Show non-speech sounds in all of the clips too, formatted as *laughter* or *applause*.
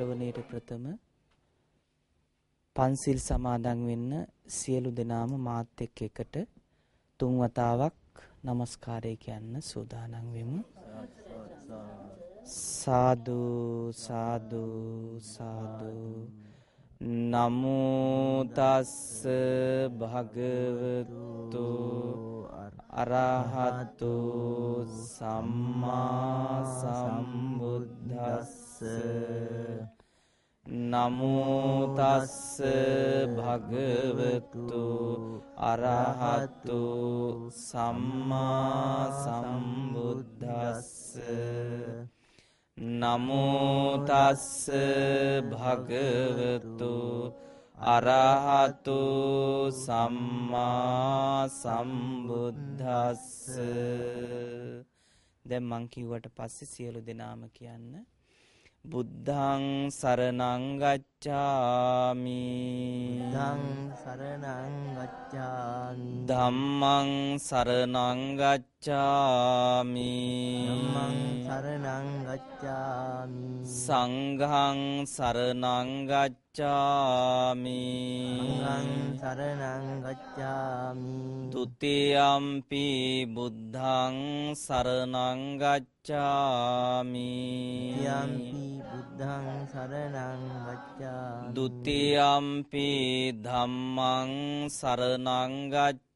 ශ්‍රවණයට ප්‍රථම පන්සිල් සමාදන් වෙන්න සියලු දෙනාම මාත් එක්ක එකට තුන් වතාවක් নমස්කාරය කියන්න සූදානම් වෙමු සාදු සාදු සාදු නමෝ තස් භගවතු අරහතු සම්මා සම්බුද්දස්ස නමෝ තස්ස භගවතු අරහතු සම්මා සම්බුද්දස්ස නමෝ තස්ස භගවතු අරහතු සම්මා සම්බුද්දස්ස දැන් මං කිව්වට පස්සේ සියලු දෙනාම කියන්න බුද්ධං සරණං ගච්ඡාමි දං සරණං ගච්ඡාමි ධම්මං සරණං ගච්ඡාමි ධම්මං සරණං ගච්ඡාමි සංඝං සරණං ගච්ඡාමි සංඝං සරණං ගච්ඡාමි ဒ ුතියම්පි බුද්ධං සරණං ගච්ඡාමි යම්පි බුද්ධං සරණං ගච්ඡාමි දුතියම්පි ධම්මං සරණංගච්ඡ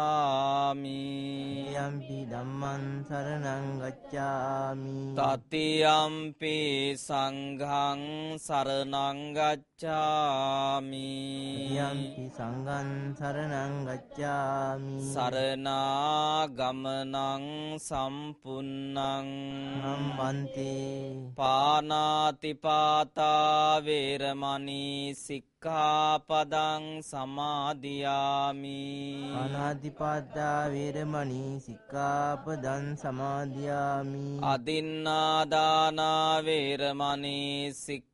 ගච්ඡාමි යම්පි ධම්මං සරණං ගච්ඡාමි තතියම්පි සංඝං සරණං ගච්ඡාමි යම්පි සංඝං සරණං ගච්ඡාමි සරණාගමනං සම්පුන්නං නම්වන්ති පානාතිපාතා වේරමණී සික් සික්ඛාපදං සමාදියාමි අනාදිපත්තා වේරමණී සික්ඛාපදං සමාදියාමි අදින්නාදානා වේරමණී සික්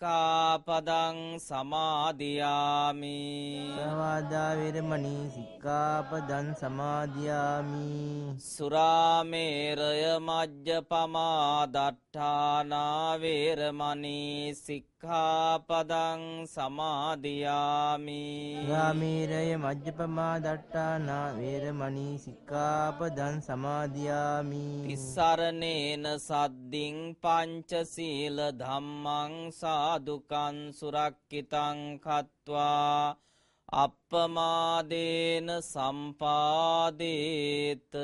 සික්කාපදං සමාධයාමි සවාදා විරමණී සික්කාපදන් සමාධයාමි සුරාමේරය මජ්ජපමා දට්ඨානා වේරමණී සික්ඛාපදං සමාදියාමි ගාමීරය මජ්ජපමා දට්ඨානා වේරමණී සික්ඛාපදං සමාදියාමි තිස්සරණේන සද්දින් පංචශීල ධම්මං සා සාදුකන් සුරක්කිතං කත්වා අප්පමාදේන සම්පාදේත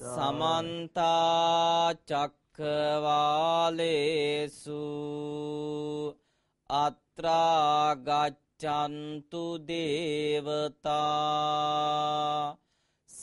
සමන්තා චක්කවාලේසු අත්‍රාගච්ඡන්තු දේවතා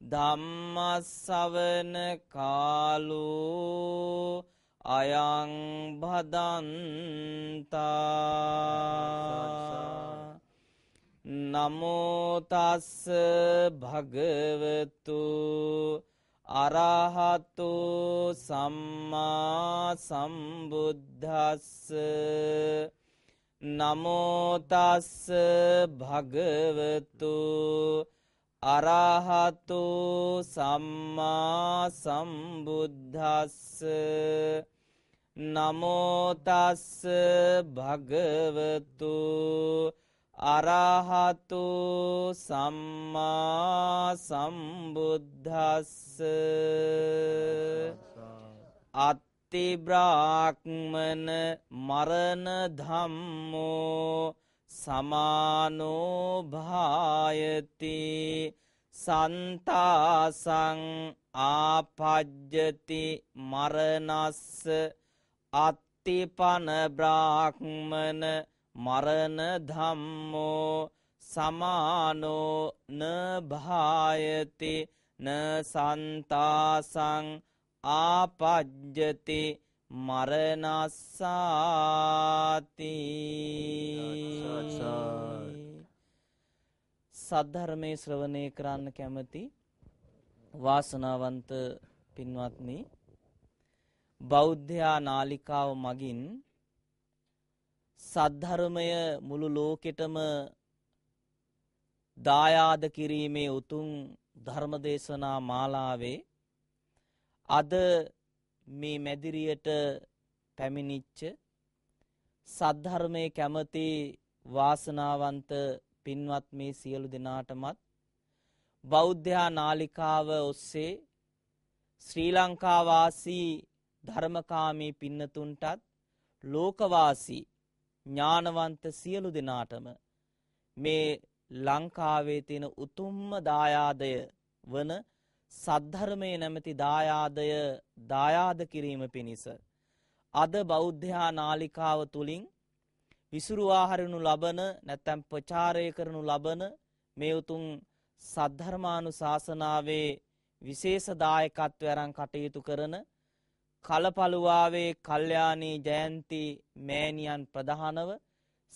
ධම්මස්සවන කාලෝ අයං භදන්තා නමෝ තස් භගවතු අරහතු සම්මා සම්බුද්දස්ස නමෝ තස් භගවතු අරහතෝ සම්මා සම්බුද්ධස්ස නමෝ තස්ස භගවතු අරහතෝ සම්මා සම්බුද්ධස්ස අත්ති බ්‍රාහ්මන මරණ ධම්මෝ සමානෝ භායති සන්තාසං ආපජ්ජති මරණස්ස අත්තිපන බ්‍රාහ්මන මරණ ධම්මෝ සමානෝ න භායති න සන්තාසං ආපජ්ජති මරණස්සාති සද්ධර්මයේ ශ්‍රවණය කරන්න කැමති වාසනාවන්ත පින්වත්නි බෞද්ධයා නාලිකාව මගින් සද්ධර්මය මුළු ලෝකෙටම දායාද කිරීමේ උතුම් ධර්මදේශනා මාලාවේ අද මේ මැදිරියට පැමිණිච්ච සද්ධර්මයේ කැමති වාසනාවන්ත පින්වත් මේ සියලු දෙනාටමත් බෞද්ධයා නාලිකාව ඔස්සේ ශ්‍රී ලංකා වාසී ධර්මකාමී පින්නතුන්ටත් ලෝකවාසී ඥානවන්ත සියලු දෙනාටම මේ ලංකාවේ තියෙන උතුම්ම දායාදය වන සද්ධර්මයේ නැමැති දායාදය දායාද කිරීම පිණිස අද බෞද්ධයා නාලිකාව තුලින් විසුරුවා හරිනු ලබන නැත්නම් ප්‍රචාරය කරනු ලබන මේ උතුම් සද්ධර්මානුශාසනාවේ විශේෂ දායකත්වය අරන් කටයුතු කරන කලපලුවාවේ කල්යාණී ජයන්ති මෑණියන් ප්‍රධානව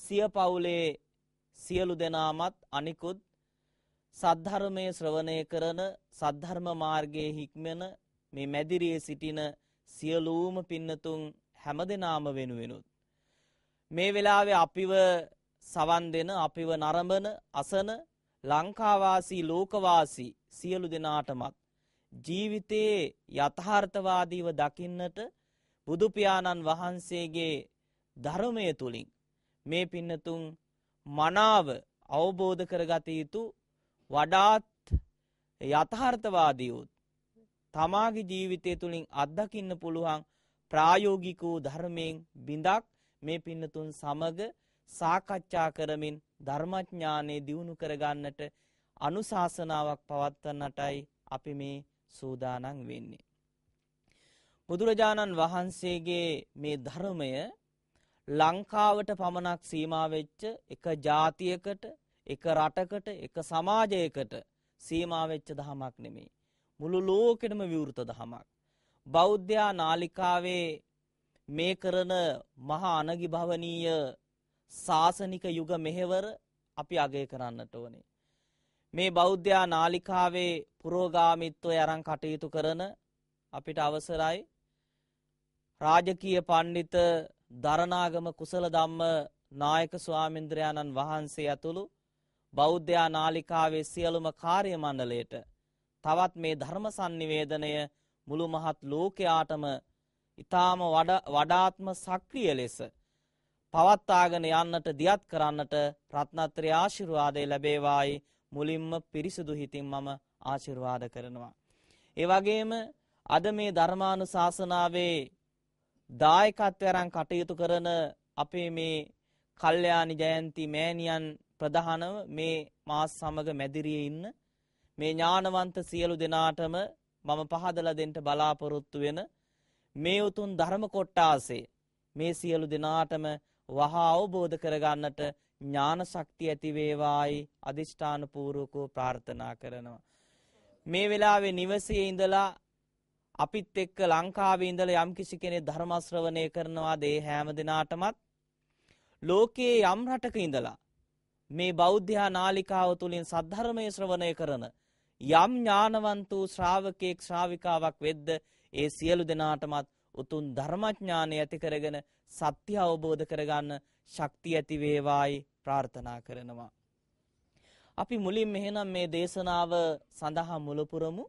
සිය පවුලේ සියලු දෙනාමත් අනිකුත් සද්ධර්මයේ ශ්‍රවණය කරන සද්ධර්ම මාර්ගයේ හික්මන මේ මැදිරියේ සිටින සියලුම පින්නතුන් හැමදෙනාම වෙනුවෙනුත් මේ වෙලාවේ අපිව සවන් දෙන අපිව නරඹන අසන ලංකාවාසී ලෝකවාසී සියලු දෙනාටමත් ජීවිතයේ යථාර්ථවාදීව දකින්නට බුදු පියාණන් වහන්සේගේ ධර්මයේ තුලින් මේ පින්නතුන් මනාව අවබෝධ කරගත යුතු වඩාත් යථාර්ථවාදී වූ තමාගේ ජීවිතය තුළින් අත්දකින්න පුළුවන් ප්‍රායෝගික වූ ධර්මයෙන් බිඳක් මේ පින්නතුන් සමග සාකච්ඡා කරමින් ධර්මඥානෙ දියුණු කරගන්නට අනුශාසනාවක් පවත්වන්නටයි අපි මේ සූදානම් වෙන්නේ. බුදුරජාණන් වහන්සේගේ මේ ධර්මය ලංකාවට පමණක් සීමා වෙච්ච එක જાතියකට එක රටකට එක සමාජයකට සීමා වෙච්ච දහමක් නෙමෙයි. මුළු ලෝකෙටම විවෘත දහමක්. බෞද්ධයා නාලිකාවේ මේ කරන මහා අනගි භවනීය සාසනික යුග මෙහෙවර අපි අගය කරන්නට ඕනේ. මේ බෞද්ධයා නාලිකාවේ පුරෝගාමිත්වය අරන් කටයුතු කරන අපිට අවසරයි රාජකීය පණ්ඩිත දරණාගම කුසල ධම්ම නායක ස්වාමීන්ද්‍රයාණන් වහන්සේ ඇතුළු බෞද්ධයා නාලිකාවේ සියලුම කාර්ය මණ්ඩලයට තවත් මේ ධර්ම sannivedanaya මුළු මහත් ලෝකයාටම ඊටාම වඩාත්ම සක්‍රිය ලෙස පවත්වාගෙන යන්නට දියත් කරන්නට රත්නත්‍රි ආශිර්වාදය ලැබේවායි මුලින්ම පිරිසුදු හිතින් මම ආශිර්වාද කරනවා. ඒ වගේම අද මේ ධර්මානුශාසනාවේ දායකත්වයෙන් කටයුතු කරන අපේ මේ කල්යාණි ජයන්ති මෑණියන් ප්‍රධානව මේ මාස් සමග මැදිරියේ ඉන්න මේ ඥානවන්ත සියලු දෙනාටම මම පහදලා දෙන්න බලාපොරොත්තු වෙන මේ උතුම් ධර්ම කොටාසේ මේ සියලු දෙනාටම වහා අවබෝධ කරගන්නට ඥාන ශක්තිය ඇති වේවායි අදිෂ්ඨාන පූර්වකව ප්‍රාර්ථනා කරනවා මේ වෙලාවේ නිවසේ ඉඳලා අපිත් එක්ක ලංකාවේ ඉඳලා යම්කිසි කෙනෙක් ධර්ම ශ්‍රවණය කරනවාද ඒ හැම දිනාටමත් ලෝකයේ යම් රටක ඉඳලා මේ බෞද්ධයා නාලිකාව තුළින් සද්ධර්මය ශ්‍රවණය කරන යම් ඥානවන්ත වූ ශ්‍රාවකයෙක් ශ්‍රාවිකාවක් වෙද්ද ඒ සියලු දෙනාටමත් උතුම් ධර්මඥානය ඇති කරගෙන සත්‍ය අවබෝධ කරගන්න ශක්තිය ඇති වේවායි ප්‍රාර්ථනා කරනවා. අපි මුලින් එහෙනම් මේ දේශනාව සඳහා මුලපුරමු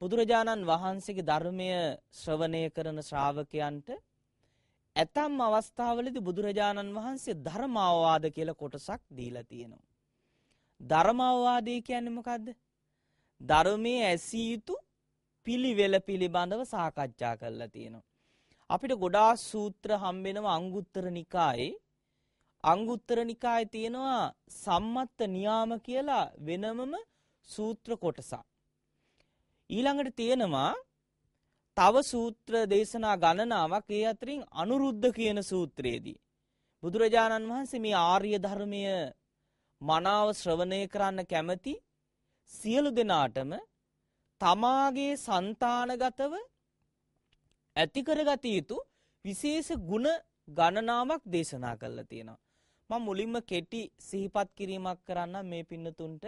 බුදුරජාණන් වහන්සේගේ ධර්මය ශ්‍රවණය කරන ශ්‍රාවකයන්ට ඇතම් අවස්ථාවලදී බුදුරජාණන් වහන්සේ ධර්මාවවාද කියලා කොටසක් දීලා තියෙනවා. ධර්මාවවාදය කියන්නේ මොකද්ද? ධර්මයේ ඇසිය යුතු පිළිවෙල පිළිබඳව සාකච්ඡා කරලා තියෙනවා. අපිට ගොඩාක් සූත්‍ර හම්බෙනවා අංගුත්තර නිකායේ. අංගුත්තර නිකායේ තියෙනවා සම්මත්ත නියාම කියලා වෙනමම සූත්‍ර කොටසක්. ඊළඟට තියෙනවා තව සූත්‍ර දේශනා ගණනාවක් ඒ අතරින් අනුරුද්ධ කියන සූත්‍රයේදී. බුදුරජාණන් වහන්සේ මේ ආර්ය ධර්මය මනාව ශ්‍රවණය කරන්න කැමති සියලු දෙනාටම තමාගේ సంతානගතව ඇති කරගත යුතු විශේෂ ಗುಣ ගණනාවක් දේශනා කළා තියෙනවා. මම මුලින්ම කෙටි සිහිපත් කිරීමක් කරන්න මේ පින්නතුන්ට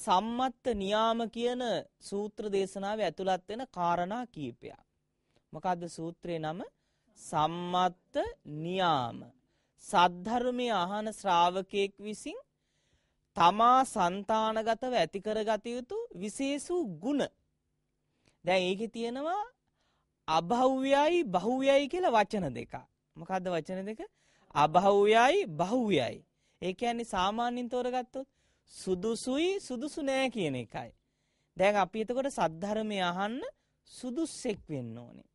සම්මත්ත නියාම කියන සූත්‍ර දේශනාව ඇතුළත් වෙන කාරණා කීපයක්. මොකද්ද සූත්‍රයේ නම? සම්මත්ත නියාම. සද්ධර්මයේ අහන ශ්‍රාවකෙක් විසින් තමා సంతානගතව ඇති කරගත යුතු විශේෂ ගුණ. දැන් ඒකේ තියෙනවා අභව්‍යයි බහුව්‍යයි කියලා වචන දෙකක්. මොකද්ද වචන දෙක? අභව්‍යයි බහුව්‍යයි. ඒ කියන්නේ සාමාන්‍යයෙන් තෝරගත්තොත් සුදුසුයි සුදුසු නෑ කියන එකයි. දැන් අපි එතකොට සද්ධර්මය අහන්න සුදුස්සෙක් වෙන්න ඕනේ.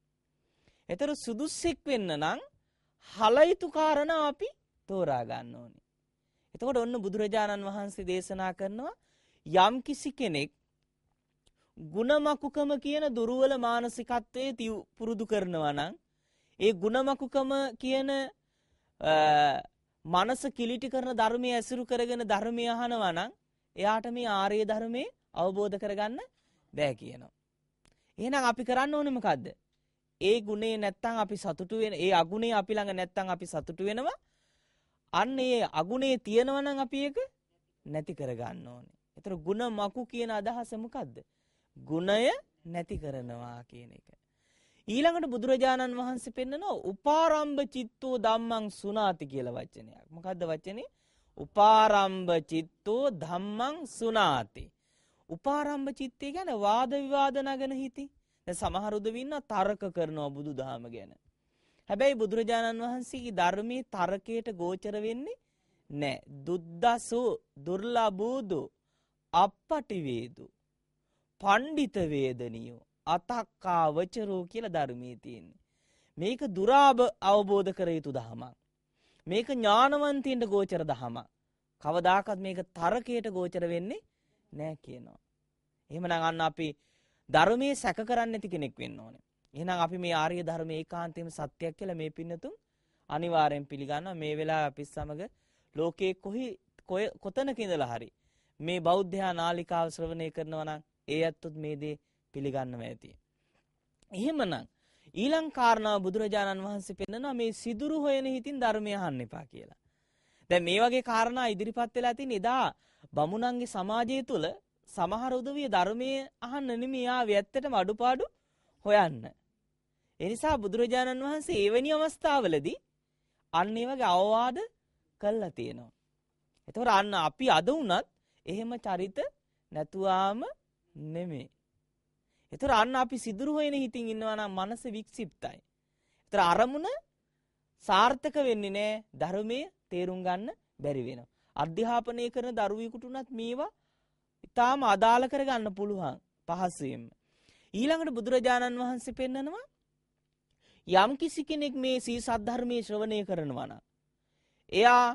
එතර සුදුස්සෙක් වෙන්න නම් හලයුතු කාරණා අපි තෝරා ගන්න ඕනේ. එතකොට ඔන්න බුදුරජාණන් වහන්සේ දේශනා කරනවා යම් කිසි කෙනෙක් ಗುಣමකුකම කියන දුර්වල මානසිකත්වයේ පුරුදු කරනවා නම් ඒ ಗುಣමකුකම කියන මනස කිලිටි කරන ධර්මයේ ඇසුරු කරගෙන ධර්මය අහනවා නම් එයාට මේ ආර්ය ධර්මයේ අවබෝධ කරගන්න බෑ කියනවා. එහෙනම් අපි කරන්න ඕනේ මොකද්ද? ඒ ගුණේ නැත්තම් අපි සතුටු වෙන ඒ අගුණේ අපි ළඟ නැත්තම් අපි සතුටු වෙනවා. අන්න ඒ අගුණේ තියෙනවා නම් අපි ඒක නැති කරගන්න ඕනේ. ඒතර ಗುಣ මකු කියන අදහස මොකද්ද? ගුණය නැති කරනවා කියන එක. ඊළඟට බුදුරජාණන් වහන්සේ පෙන්නනවා උපාරම්භ චිත්තෝ ධම්මං සුනාති කියලා වචනයක්. මොකද්ද වචනේ? උපාරම්භ චිත්තෝ ධම්මං සුනාති. උපාරම්භ චිත්තේ කියන්නේ වාද විවාද නගන හිති. දැන් සමහර උදවින්න තර්ක කරනවා බුදුදහම ගැන. හැබැයි බුදුරජාණන් වහන්සේගේ ධර්මයේ තර්කයට ගෝචර වෙන්නේ නැහැ. දුද්දසු දුර්ලභූදු අපපටි වේදු පණ්ඩිත වේදනියෝ අතක්කා වචරෝ කියල ධර්මී තියන්නේ. මේක දුරාභ අවබෝධ කර යුතු දහමක්. මේක ඥානවන්තීන්ට ගෝචර දහම. කවදාකත් මේක තරකයට ගෝචර වෙන්නේ නෑ කියනවා. එහෙම නගන්න අපි ධර්මයේ සැක කරන්න ඇති කෙනෙක් වෙන්න ඕනේ. එහෙනම් අපි මේ ආර්ය ධර්ම ඒකාන්තයෙන් සත්‍යයක් කියලා මේ පින්නතුන් අනිවාර්යෙන් පිළිගන්නවා. මේ වෙලාව අපි සමග ලෝකයේ කොහි කොතනක ඉඳලා හරි මේ බෞද්ධයා නාලිකාව ශ්‍රවණය කරනවා නම් ඒ ඇත්තොත් මේ දේ පිළිගන්නව ඇති. එහෙමනම් ඊළං කාරණාව බුදුරජාණන් වහන්සේ පෙන්නනවා මේ සිදුරු හොයන හිතින් ධර්මය අහන්න එපා කියලා. දැන් මේ වගේ කාරණා ඉදිරිපත් වෙලා තින් එදා බමුණන්ගේ සමාජය තුල සමහර උදවිය ධර්මයේ අහන්න නෙමෙයි ආවේ ඇත්තටම අඩුපාඩු හොයන්න. ඒ නිසා බුදුරජාණන් වහන්සේ එවැනි අවස්ථාවලදී අන්න ඒ වගේ අවවාද කළා තියෙනවා. එතකොට අන්න අපි අද වුණත් එහෙම චරිත නැතුවාම නෙමෙයි. ඒතර අන්න අපි සිදුරු හොයන හිතින් ඉන්නවා නම් මනස වික්ෂිප්තයි. ඒතර අරමුණ සාර්ථක වෙන්නේ නැහැ ධර්මයේ තේරුම් ගන්න බැරි වෙනවා. අධ්‍යාපනය කරන දරුවෙකුට උනත් මේවා ඊටාම අදාළ කරගන්න පුළුවන් පහසුවෙන්. ඊළඟට බුදුරජාණන් වහන්සේ පෙන්නනවා යම් කිසි කෙනෙක් මේ සී සද්ධර්මයේ ශ්‍රවණය කරනවා නම් එයා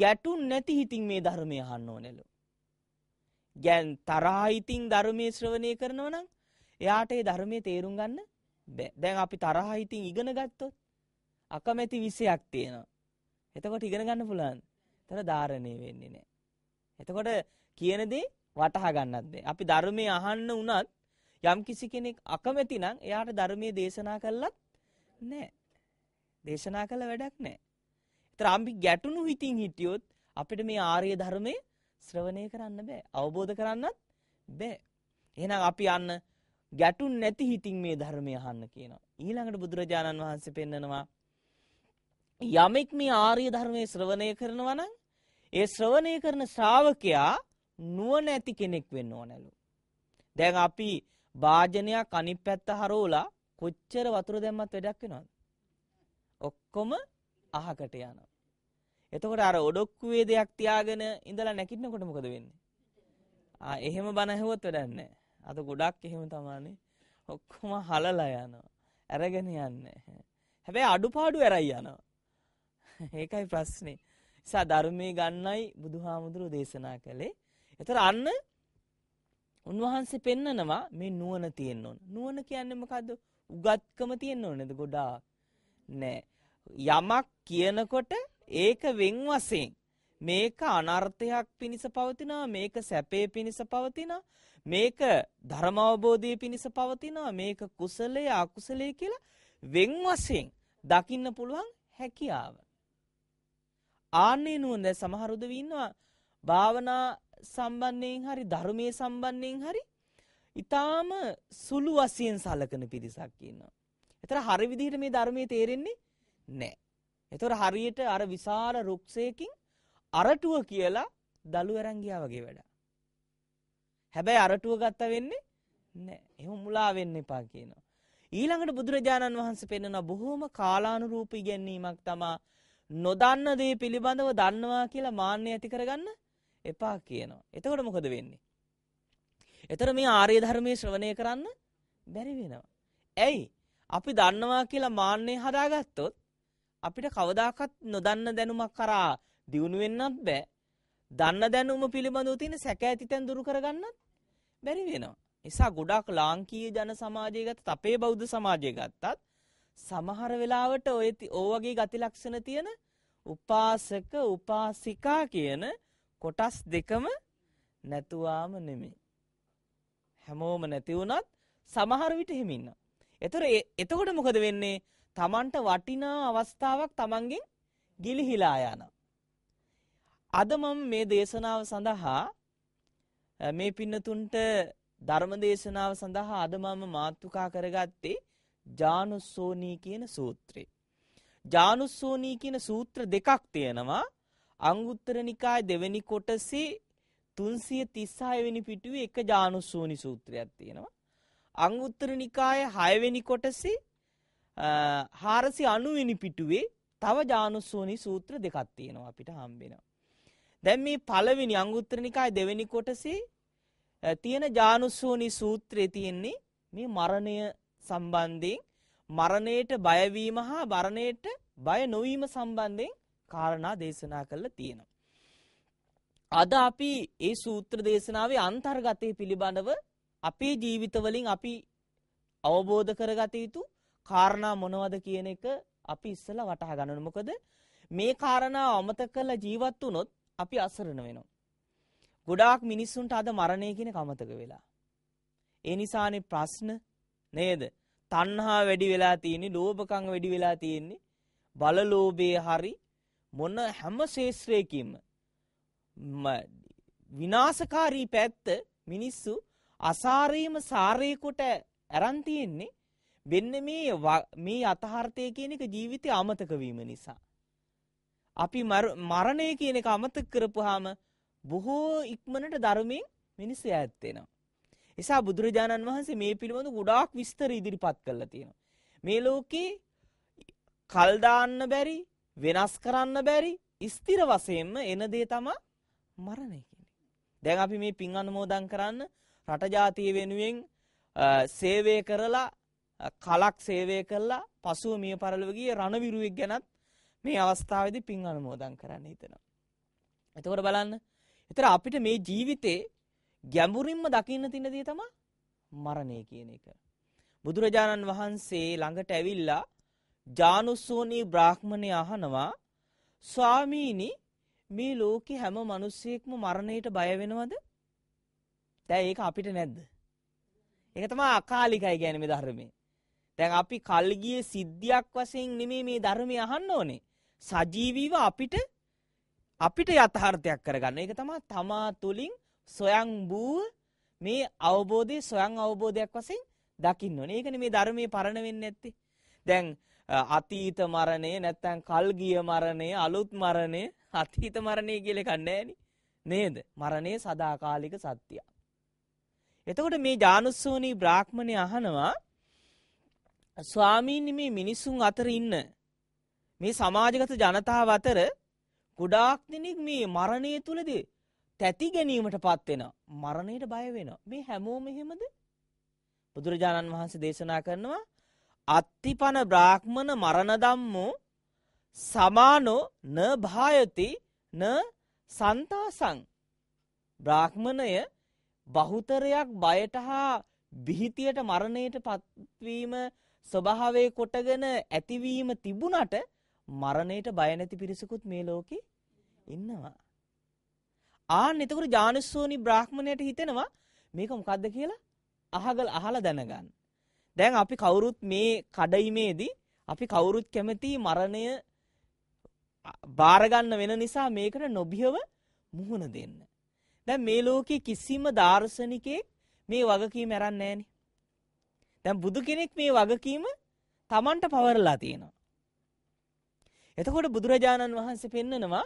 ගැටුන් නැති හිතින් මේ ධර්මය අහන්න ඕනෙලු. ගැන් තරහා ඉතින් ධර්මයේ ශ්‍රවණය කරනවා නම් එයාට ඒ ධර්මයේ තේරුම් ගන්න බෑ. දැන් අපි තරහ ඉතින් ඉගෙන ගත්තොත් අකමැති 20ක් තියෙනවා. එතකොට ඉගෙන ගන්න පුළුවන්. ඒතර ධාරණය වෙන්නේ නැහැ. එතකොට කියන දේ වටහා ගන්නත් බෑ. අපි ධර්මයේ අහන්න උනත් යම් කිසි කෙනෙක් අකමැති නම් එයාට ධර්මයේ දේශනා කළත් නැහැ. දේශනා කළ වැඩක් නැහැ. ඒතර අපි ගැටුණු හිතින් හිටියොත් අපිට මේ ආර්ය ධර්මයේ ශ්‍රවණය කරන්න බෑ. අවබෝධ කරන්නත් බෑ. එහෙනම් අපි අන්න ගැටුන් නැති හිතින් මේ ධර්මය අහන්න කියනවා. ඊළඟට බුදුරජාණන් වහන්සේ පෙන්නනවා යමෙක් මේ ආර්ය ධර්මයේ ශ්‍රවණය කරනවා නම් ඒ ශ්‍රවණය කරන ශ්‍රාවකයා නුවණ ඇති කෙනෙක් වෙන්න ඕනලු. දැන් අපි වාජනයක් අනිත් පැත්ත හරවලා කොච්චර වතුර දැම්මත් වැඩක් වෙනවද? ඔක්කොම අහකට යනවා. එතකොට අර ඔඩොක්කුවේ දෙයක් තියාගෙන ඉඳලා නැගිටිනකොට මොකද වෙන්නේ? ආ එහෙම බන ඇහුවොත් වැඩක් නැහැ. අද ගොඩක් එහෙම තමානේ ඔක්කොම හලලා යනවා. අරගෙන යන්නේ. හැබැයි අඩුපාඩු ඇරයි යනවා. ඒකයි ප්‍රශ්නේ. නිසා ධර්මයේ ගන්නයි බුදුහාමුදුරුවෝ දේශනා කළේ. ඒතර අන්න උන්වහන්සේ පෙන්නනවා මේ නුවණ තියෙන්න ඕන. නුවණ කියන්නේ මොකද්ද? උගත්කම තියෙන්න ඕනේද ගොඩාක්. නෑ. යමක් කියනකොට ඒක වෙන් වශයෙන් මේක අනර්ථයක් පිණිස පවතිනවා මේක සැපේ පිණිස පවතිනවා මේක ධර්ම අවබෝධය පිණිස පවතිනවා මේක කුසලයේ අකුසලයේ කියලා වෙන් වශයෙන් දකින්න පුළුවන් හැකියාව. ආන්නේ නුවණ දැන් සමහරුද ඉන්නවා භාවනා සම්බන්ධයෙන් හරි ධර්මයේ සම්බන්ධයෙන් හරි ඊටාම සුළු වශයෙන් සලකන පිරිසක් ඉන්නවා. ඒතර හරි විදිහට මේ ධර්මයේ තේරෙන්නේ නැහැ. ඒතර හරියට අර විශාල රුක්සයකින් අරටුව කියලා දළු අරන් ගියා වගේ වැඩ. හැබැයි අරටුව ගත්ත වෙන්නේ නෑ. එහෙම මුලා වෙන්න එපා කියනවා. ඊළඟට බුදුරජාණන් වහන්සේ පෙන්වන බොහොම කාලානුරූප ඉගැන්වීමක් තමා නොදන්න දේ පිළිබඳව දන්නවා කියලා මාන්නය ඇති කරගන්න එපා කියනවා. එතකොට මොකද වෙන්නේ? එතර මේ ආර්ය ධර්මයේ ශ්‍රවණය කරන්න බැරි වෙනවා. ඇයි? අපි දන්නවා කියලා මාන්නේ හදාගත්තොත් අපිට කවදාකවත් නොදන්න දැනුමක් කරා දියුණු වෙන්නත් බෑ. දන්න දැනුම පිළිබඳව තියෙන සැකෑති තැන් දුරු කරගන්නත් බැරි වෙනවා. නිසා ගොඩක් ලාංකීය ජන සමාජය ගත්තත් අපේ බෞද්ධ සමාජය ගත්තත් සමහර වෙලාවට ඔය ඕවගේ ගති ලක්ෂණ තියෙන උපාසක උපාසිකා කියන කොටස් දෙකම නැතුවාම නෙමෙයි. හැමෝම නැති වුණත් සමහර විට එහෙම ඉන්නවා. ඒතර එතකොට මොකද වෙන්නේ? Tamanට වටිනා අවස්ථාවක් Tamanගෙන් ගිලිහිලා යනවා. අද මම මේ දේශනාව සඳහා මේ පින්නතුන්ට ධර්ම දේශනාව සඳහා අද මම මාතෘකා කරගත්තේ ජානුස්සෝනී කියන සූත්‍රය. ජානුස්සෝනී කියන සූත්‍ර දෙකක් තියෙනවා. අංගුත්තර නිකාය දෙවෙනි කොටසේ 336 වෙනි පිටුවේ එක ජානුස්සෝනි සූත්‍රයක් තියෙනවා. අංගුත්තර නිකායේ 6 වෙනි කොටසේ 490 වෙනි පිටුවේ තව ජානුස්සෝනි සූත්‍ර දෙකක් තියෙනවා අපිට හම්බෙනවා. දැන් මේ පළවෙනි අංගුත්තර නිකාය දෙවෙනි කොටසේ තියෙන ජානුස්සෝනි සූත්‍රයේ තියෙන්නේ මේ මරණය සම්බන්ධයෙන් මරණයට බයවීම හා මරණයට බය නොවීම සම්බන්ධයෙන් කාරණා දේශනා කරලා තියෙනවා. අද අපි ඒ සූත්‍ර දේශනාවේ අන්තර්ගතය පිළිබඳව අපේ ජීවිතවලින් අපි අවබෝධ කරගත යුතු කාරණා මොනවද කියන එක අපි ඉස්සලා වටහා ගන්නන මොකද මේ කාරණා අමතක කරලා ජීවත් වුණොත් අපි අසරණ වෙනවා. ගොඩාක් මිනිස්සුන්ට අද මරණය කියන කමතක වෙලා. ඒ නිසානේ ප්‍රශ්න නේද? තණ්හා වැඩි වෙලා තියෙන්නේ, ලෝභකම් වැඩි වෙලා තියෙන්නේ. බලලෝභයේ හරි මොන හැම ශේස්ත්‍රයකින්ම විනාශකාරී පැත්ත මිනිස්සු අසාරීම සාරේ කොට අරන් තියෙන්නේ. මෙන්න මේ මේ අතහර්ථය කියන එක ජීවිතේ අමතක වීම නිසා. අපි මරණය කියන එක අමතක කරපුවාම බොහෝ ඉක්මනට ධර්මයෙන් මිනිස්සු ඈත් වෙනවා. එසා බුදුරජාණන් වහන්සේ මේ පිළිබඳ ගොඩාක් විස්තර ඉදිරිපත් කරලා තියෙනවා. මේ ලෝකේ කල් දාන්න බැරි, වෙනස් කරන්න බැරි, ස්ථිර වශයෙන්ම එන දේ තමයි මරණය කියන්නේ. දැන් අපි මේ පින් අනුමෝදන් කරන්න රට ජාතිය වෙනුවෙන් සේවය කරලා කලක් සේවය කරලා පසුව මිය පරලොව ගිය රණවිරුවෙක් ගැනත් මේ අවස්ථාවේදී පින් අනුමෝදන් කරන්න හිතනවා. එතකොට බලන්න. ඒතර අපිට මේ ජීවිතේ ගැඹුරින්ම දකින්න තියෙන දේ තමයි මරණය කියන එක. බුදුරජාණන් වහන්සේ ළඟට ඇවිල්ලා ජානුස්සෝනී බ්‍රාහ්මණය අහනවා ස්වාමීනි මේ ලෝකේ හැම මිනිස්සෙක්ම මරණයට බය වෙනවද? දැන් ඒක අපිට නැද්ද? ඒක තමයි අකාලිකයි කියන්නේ මේ ධර්මයේ. දැන් අපි කල්ගියේ සිද්ධියක් වශයෙන් නෙමෙයි මේ ධර්මය අහන්න ඕනේ. සජීවීව අපිට අපිට යථාර්ථයක් කරගන්න. ඒක තමයි තමා තුලින් සොයන් වූ මේ අවබෝධයේ සොයන් අවබෝධයක් වශයෙන් දකින්න ඕනේ. ඒකනේ මේ ධර්මයේ පරණ වෙන්නේ නැත්තේ. දැන් අතීත මරණය නැත්නම් කල්ගිය මරණය අලුත් මරණය අතීත මරණය කියලා එකක් නැහැනේ. නේද? මරණය සදාකාලික සත්‍යය. එතකොට මේ ජානුස්සෝනි බ්‍රාහ්මණය අහනවා ස්වාමීනි මේ මිනිසුන් අතර ඉන්න මේ සමාජගත ජනතාව අතර ගොඩාක් දෙනෙක් මේ මරණය තුලදී තැති ගැනීමට පත් වෙන මරණයට බය වෙනවා මේ හැමෝම එහෙමද බුදුරජාණන් වහන්සේ දේශනා කරනවා අත්තිපන බ්‍රාහ්මන මරණ ධම්මෝ සමානෝ න භායති න සන්තාසං බ්‍රාහ්මණය බහුතරයක් බයට හා බිහිතියට මරණයට පත්වීම ස්වභාවයේ කොටගෙන ඇතිවීම තිබුණට මරණයට බය නැති පිරිසකුත් මේ ලෝකේ ඉන්නවා. ආන් එතකොට ජානුස්සෝනි බ්‍රාහ්මණයට හිතෙනවා මේක මොකද්ද කියලා අහගල අහලා දැනගන්න. දැන් අපි කවුරුත් මේ කඩයිමේදී අපි කවුරුත් කැමති මරණය බාර වෙන නිසා මේකට නොබියව මුහුණ දෙන්න. දැන් මේ ලෝකේ කිසිම දාර්ශනිකයෙක් මේ වගකීම අරන්නේ නැහනේ. දැන් බුදු කෙනෙක් මේ වගකීම Tamanට පවරලා තියෙනවා. එතකොට බුදුරජාණන් වහන්සේ පෙන්නනවා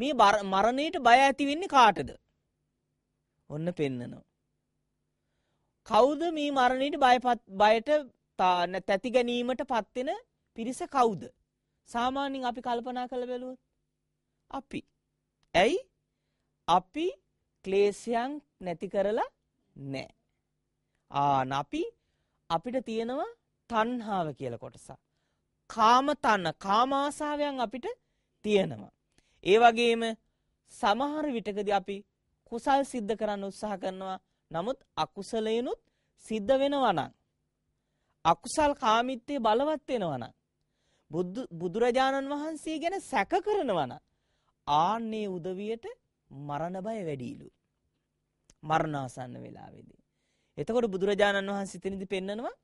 මේ මරණයට බය ඇති වෙන්නේ කාටද? ඔන්න පෙන්නනවා. කවුද මේ මරණයට බයපත් බයට තැති ගැනීමට පත් වෙන පිරිස කවුද? සාමාන්‍යයෙන් අපි කල්පනා කරලා බැලුවොත් අපි. ඇයි? අපි ක්ලේශයන් නැති කරලා නැහැ. ආ අපි අපිට තියෙනවා තණ්හාව කියලා කොටසක්. කාමතන්න කාමාසාාවයන් අපිට තියෙනවා. ඒ වගේම සමහර විටකද අපි කුසල් සිද්ධ කරන්න උත්සාහ කරනවා නමුත් අකුසලයනුත් සිද්ධ වෙනවනං. අකුසල් කාමිත්තය බලවත් වෙනවන. බුදුරජාණන් වහන්සේ ගැන සැක කරනවන. ආන්නේ උදවියට මරණ බය වැඩීලු. මරණාසන්න වෙලාවෙදී. එතකොට බුදුරජාණන් වහන්සිතනිදි පෙන්නනවා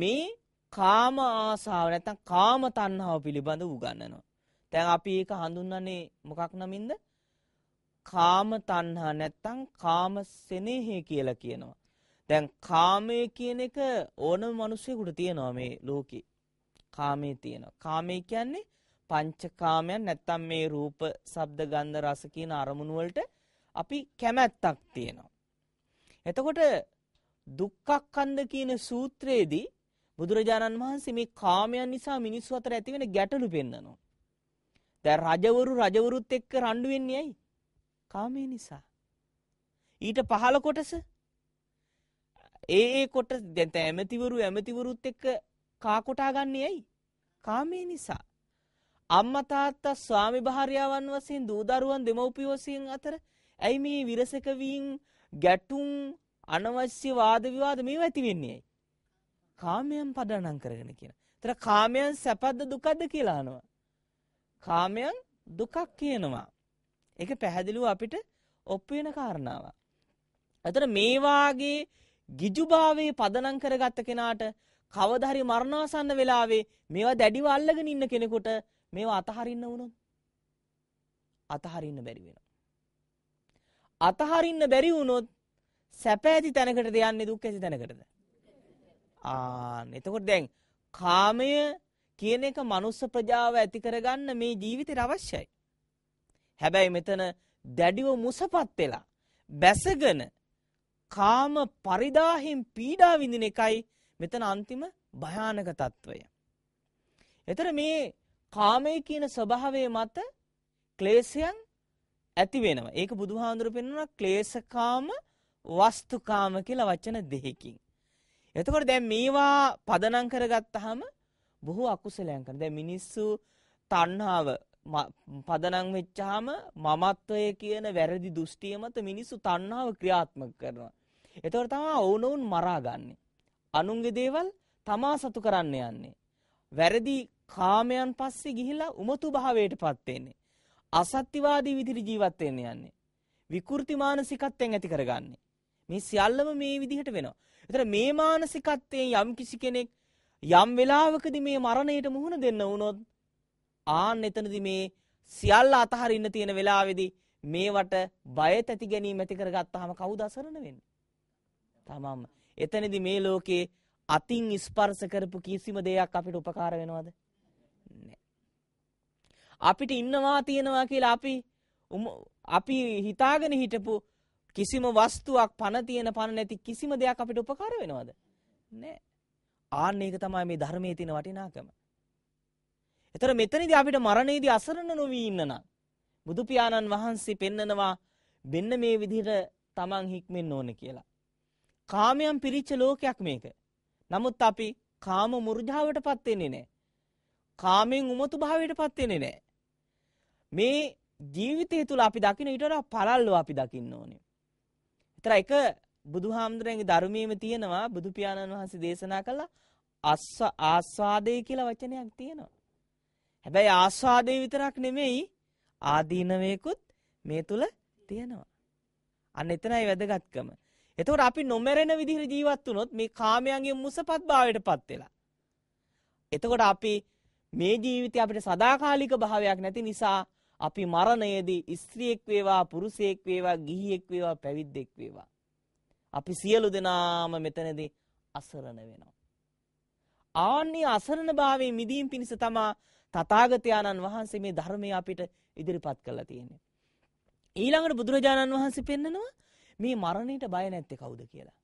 මේ කාම ආසාාව නැතන් කාම තන්හාව පිළිබඳ උගන්නනවා. තැන් අපි ඒක හඳුන්නන්නේ මොකක් නමින්ද කාම තන්හා නැත්තං කාම සෙනෙහේ කියලා කියනවා. දැන් කාමය කියන එක ඕන මනුස්සයකුට තියෙනවා මේ ලෝකෙ කාමේ තියෙනවා. කාමය කියන්නේ පංචකාමයන් නැත්තම් මේ රූප සබ්ද ගන්ධ රස කියන අරමුණුවලට අපි කැමැත්තක් තියෙනවා. එතකොට දුක්ඛක්ඛන්ද කියන සූත්‍රයේදී බුදුරජාණන් වහන්සේ මේ කාමයන් නිසා මිනිස්සු අතර ඇති වෙන ගැටලු පෙන්නනවා. දැන් රජවරු රජවරුත් එක්ක රණ්ඩු වෙන්නේ ඇයි? කාමයේ නිසා. ඊට පහළ කොටස ඒ ඒ කොටස් දැන් ඇමතිවරු ඇමතිවරුත් එක්ක කා කොටා ගන්නේ ඇයි? කාමයේ නිසා. අම්මා තාත්තා ස්වාමි භාර්යාවන් වශයෙන් දූ දරුවන් දෙමව්පියෝ වශයෙන් අතර ඇයි මේ විරසක වීම ගැටුම් අනවශ්‍ය වාද විවාද මේවා ඇති වෙන්නේ ඇයි? කාමයන් පදනම් කරගෙන කියන. එතන කාමයන් සැපද දුකද කියලා අහනවා. කාමයන් දුකක් කියනවා. ඒක පැහැදිලිව අපිට ඔප්පු වෙන කාරණාවක්. එතන මේ වාගේ ගිජුභාවයේ පදනම් කරගත්ත කෙනාට කවදා හරි මරණාසන්න වෙලාවේ මේවා දැඩිව අල්ලගෙන ඉන්න කෙනෙකුට මේවා අතහරින්න වුණොත් අතහරින්න බැරි වෙනවා. අතහරින්න බැරි වුණොත් සැප ඇති තැනකටද යන්නේ දුක් ඇති තැනකටද? ආන එතකොට දැන් කාමය කියන එක මනුස්ස ප්‍රජාව ඇති කරගන්න මේ ජීවිතේ අවශ්‍යයි. හැබැයි මෙතන දැඩිව මුසපත් වෙලා බැසගෙන කාම පරිදාහෙන් පීඩා විඳින එකයි මෙතන අන්තිම භයානක తত্ত্বය. එතන මේ කාමයේ කියන ස්වභාවය මත ක්ලේශයන් ඇති වෙනවා. ඒක බුදුහාඳුර පෙන්වන ක්ලේශකාම වස්තුකාම කියලා වචන දෙකකින්. එතකොට දැන් මේවා පදනම් කරගත්තාම බොහෝ අකුසලයන් කරන. දැන් මිනිස්සු තණ්හාව පදනම් වෙච්චාම මමත්වය කියන වැරදි දෘෂ්ටිය මත මිනිස්සු තණ්හාව ක්‍රියාත්මක කරනවා. ඒතකොට තමයි ඔවුනොවුන් මරාගන්නේ. අනුන්ගේ දේවල් තමා සතු කරන්න යන්නේ. වැරදි කාමයන් පස්සේ ගිහිලා උමතු භාවයටපත් වෙන්නේ. අසත්‍යවාදී විදිහට ජීවත් වෙන්න යන්නේ. විකෘති මානසිකත්වයෙන් ඇති කරගන්නේ. මේ සියල්ලම මේ විදිහට වෙනවා. එතන මේ මානසිකත්වයෙන් යම් කිසි කෙනෙක් යම් වෙලාවකදී මේ මරණයට මුහුණ දෙන්න වුණොත් ආන් එතනදී මේ සියල්ල අතහරින්න තියෙන වෙලාවේදී මේවට බය තැති ගැනීම ඇති කරගත්තාම කවුද අසරණ වෙන්නේ? තමම. එතනදී මේ ලෝකේ අතින් ස්පර්ශ කරපු කිසිම දෙයක් අපිට උපකාර වෙනවද? නැහැ. අපිට ඉන්නවා තියෙනවා කියලා අපි අපි හිතාගෙන හිටපු කිසිම වස්තුවක් පණ තියෙන පණ නැති කිසිම දෙයක් අපිට උපකාර වෙනවද? නෑ. ආන්න ඒක තමයි මේ ධර්මයේ තියෙන වටිනාකම. ඒතර මෙතනදී අපිට මරණයේදී අසරණ නොවි ඉන්න නම් බුදු පියාණන් වහන්සේ පෙන්නනවා මෙන්න මේ විදිහට Taman හික්මෙන්න ඕනේ කියලා. කාමයන් පිරිච්ච ලෝකයක් මේක. නමුත් අපි කාම මුර්ජාවටපත් වෙන්නේ නැහැ. කාමෙන් උමතු භාවයටපත් වෙන්නේ නැහැ. මේ ජීවිතය තුළ අපි දකින ඊට වඩා පළල්ව අපි දකින්න ඕනේ. තර එක බුදුහාමුදුරන්ගේ ධර්මයේම තියෙනවා බුදු පියාණන් වහන්සේ දේශනා කළ අස්ස ආස්වාදේ කියලා වචනයක් තියෙනවා. හැබැයි ආස්වාදේ විතරක් නෙමෙයි ආදීනවේකුත් මේ තුල තියෙනවා. අන්න එතනයි වැදගත්කම. එතකොට අපි නොමරෙන විදිහට ජීවත් වුණොත් මේ කාමයන්ගේ මුසපත් භාවයටපත් වෙලා. එතකොට අපි මේ ජීවිතය අපිට සදාකාලික භාවයක් නැති නිසා අපි මරණයේදී ස්ත්‍රියෙක් වේවා පුරුෂයෙක් වේවා ගිහියෙක් වේවා පැවිද්දෙක් වේවා අපි සියලු දෙනාම මෙතනදී අසරණ වෙනවා ආන්නේ අසරණභාවයේ මිදීම පිණිස තමා තථාගතයන්න් වහන්සේ මේ ධර්මය අපිට ඉදිරිපත් කරලා තියෙන්නේ ඊළඟට බුදුරජාණන් වහන්සේ පෙන්නනවා මේ මරණයට බය නැත්තේ කවුද කියලා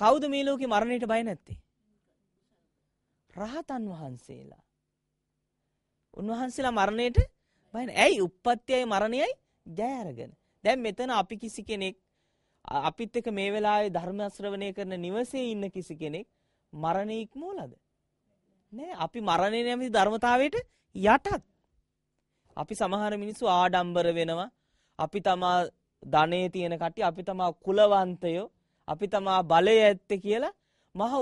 කවුද මේ ලෝකේ මරණයට බය නැත්තේ රහතන් වහන්සේලා උන්වහන්සේලා මරණයට බයින ඇයි උප්පත්තියයි මරණයයි ජය අරගෙන. දැන් මෙතන අපි කිසි කෙනෙක් අපිත් එක මේ වෙලාවේ ධර්ම ශ්‍රවණය කරන නිවසේ ඉන්න කිසි කෙනෙක් මරණය ඉක්මවලාද? නෑ අපි මරණය නැමැති ධර්මතාවයට යටත්. අපි සමහර මිනිස්සු ආඩම්බර වෙනවා. අපි තමා ධනේ තියෙන කට්ටිය, අපි තමා කුලවන්තයෝ, අපි තමා බලය ඇත්තේ කියලා මහ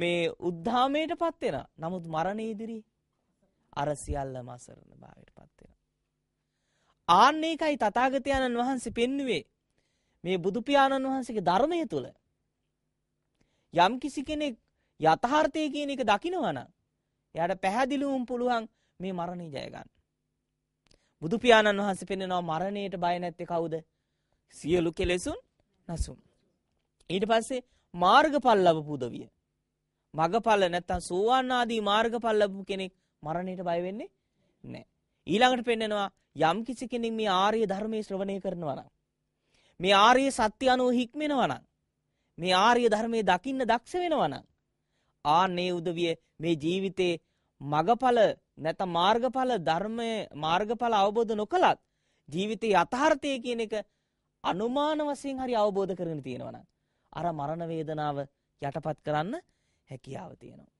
මේ උද්ධාමයටපත් වෙනවා. නමුත් මරණ ඉදිරියේ අර සියල්ලම අසරණ භාවයට පත් වෙනවා. ආන්න ඒකයි තථාගතයන්න් වහන්සේ පෙන්වුවේ මේ බුදු පියාණන් වහන්සේගේ ධර්මය තුල යම් කිසි කෙනෙක් යථාර්ථය කියන එක දකිනවා නම් එයාට පැහැදිලිවම පුළුවන් මේ මරණය ජය ගන්න. බුදු පියාණන් වහන්සේ පෙන්වනවා මරණයට බය නැත්තේ කවුද? සියලු කෙලෙසුන් නසුම්. ඊට පස්සේ මාර්ගඵල ලැබපු උදවිය. මගඵල නැත්තම් සෝවාන් ආදී මාර්ගඵල ලැබපු කෙනෙක් මරණයට බය වෙන්නේ නැහැ. ඊළඟට පෙන්නනවා යම් කිසි කෙනෙක් මේ ආර්ය ධර්මයේ ශ්‍රවණය කරනවා නම් මේ ආර්ය සත්‍ය අනුව හික්මෙනවා නම් මේ ආර්ය ධර්මයේ දකින්න දක්ෂ වෙනවා නම් ආනේ උදවිය මේ ජීවිතේ මගඵල නැත්නම් මාර්ගඵල ධර්මයේ මාර්ගඵල අවබෝධ නොකලත් ජීවිතේ යථාර්ථය කියන එක අනුමාන වශයෙන් හරි අවබෝධ කරගෙන තියෙනවා නම් අර මරණ වේදනාව යටපත් කරන්න හැකියාව තියෙනවා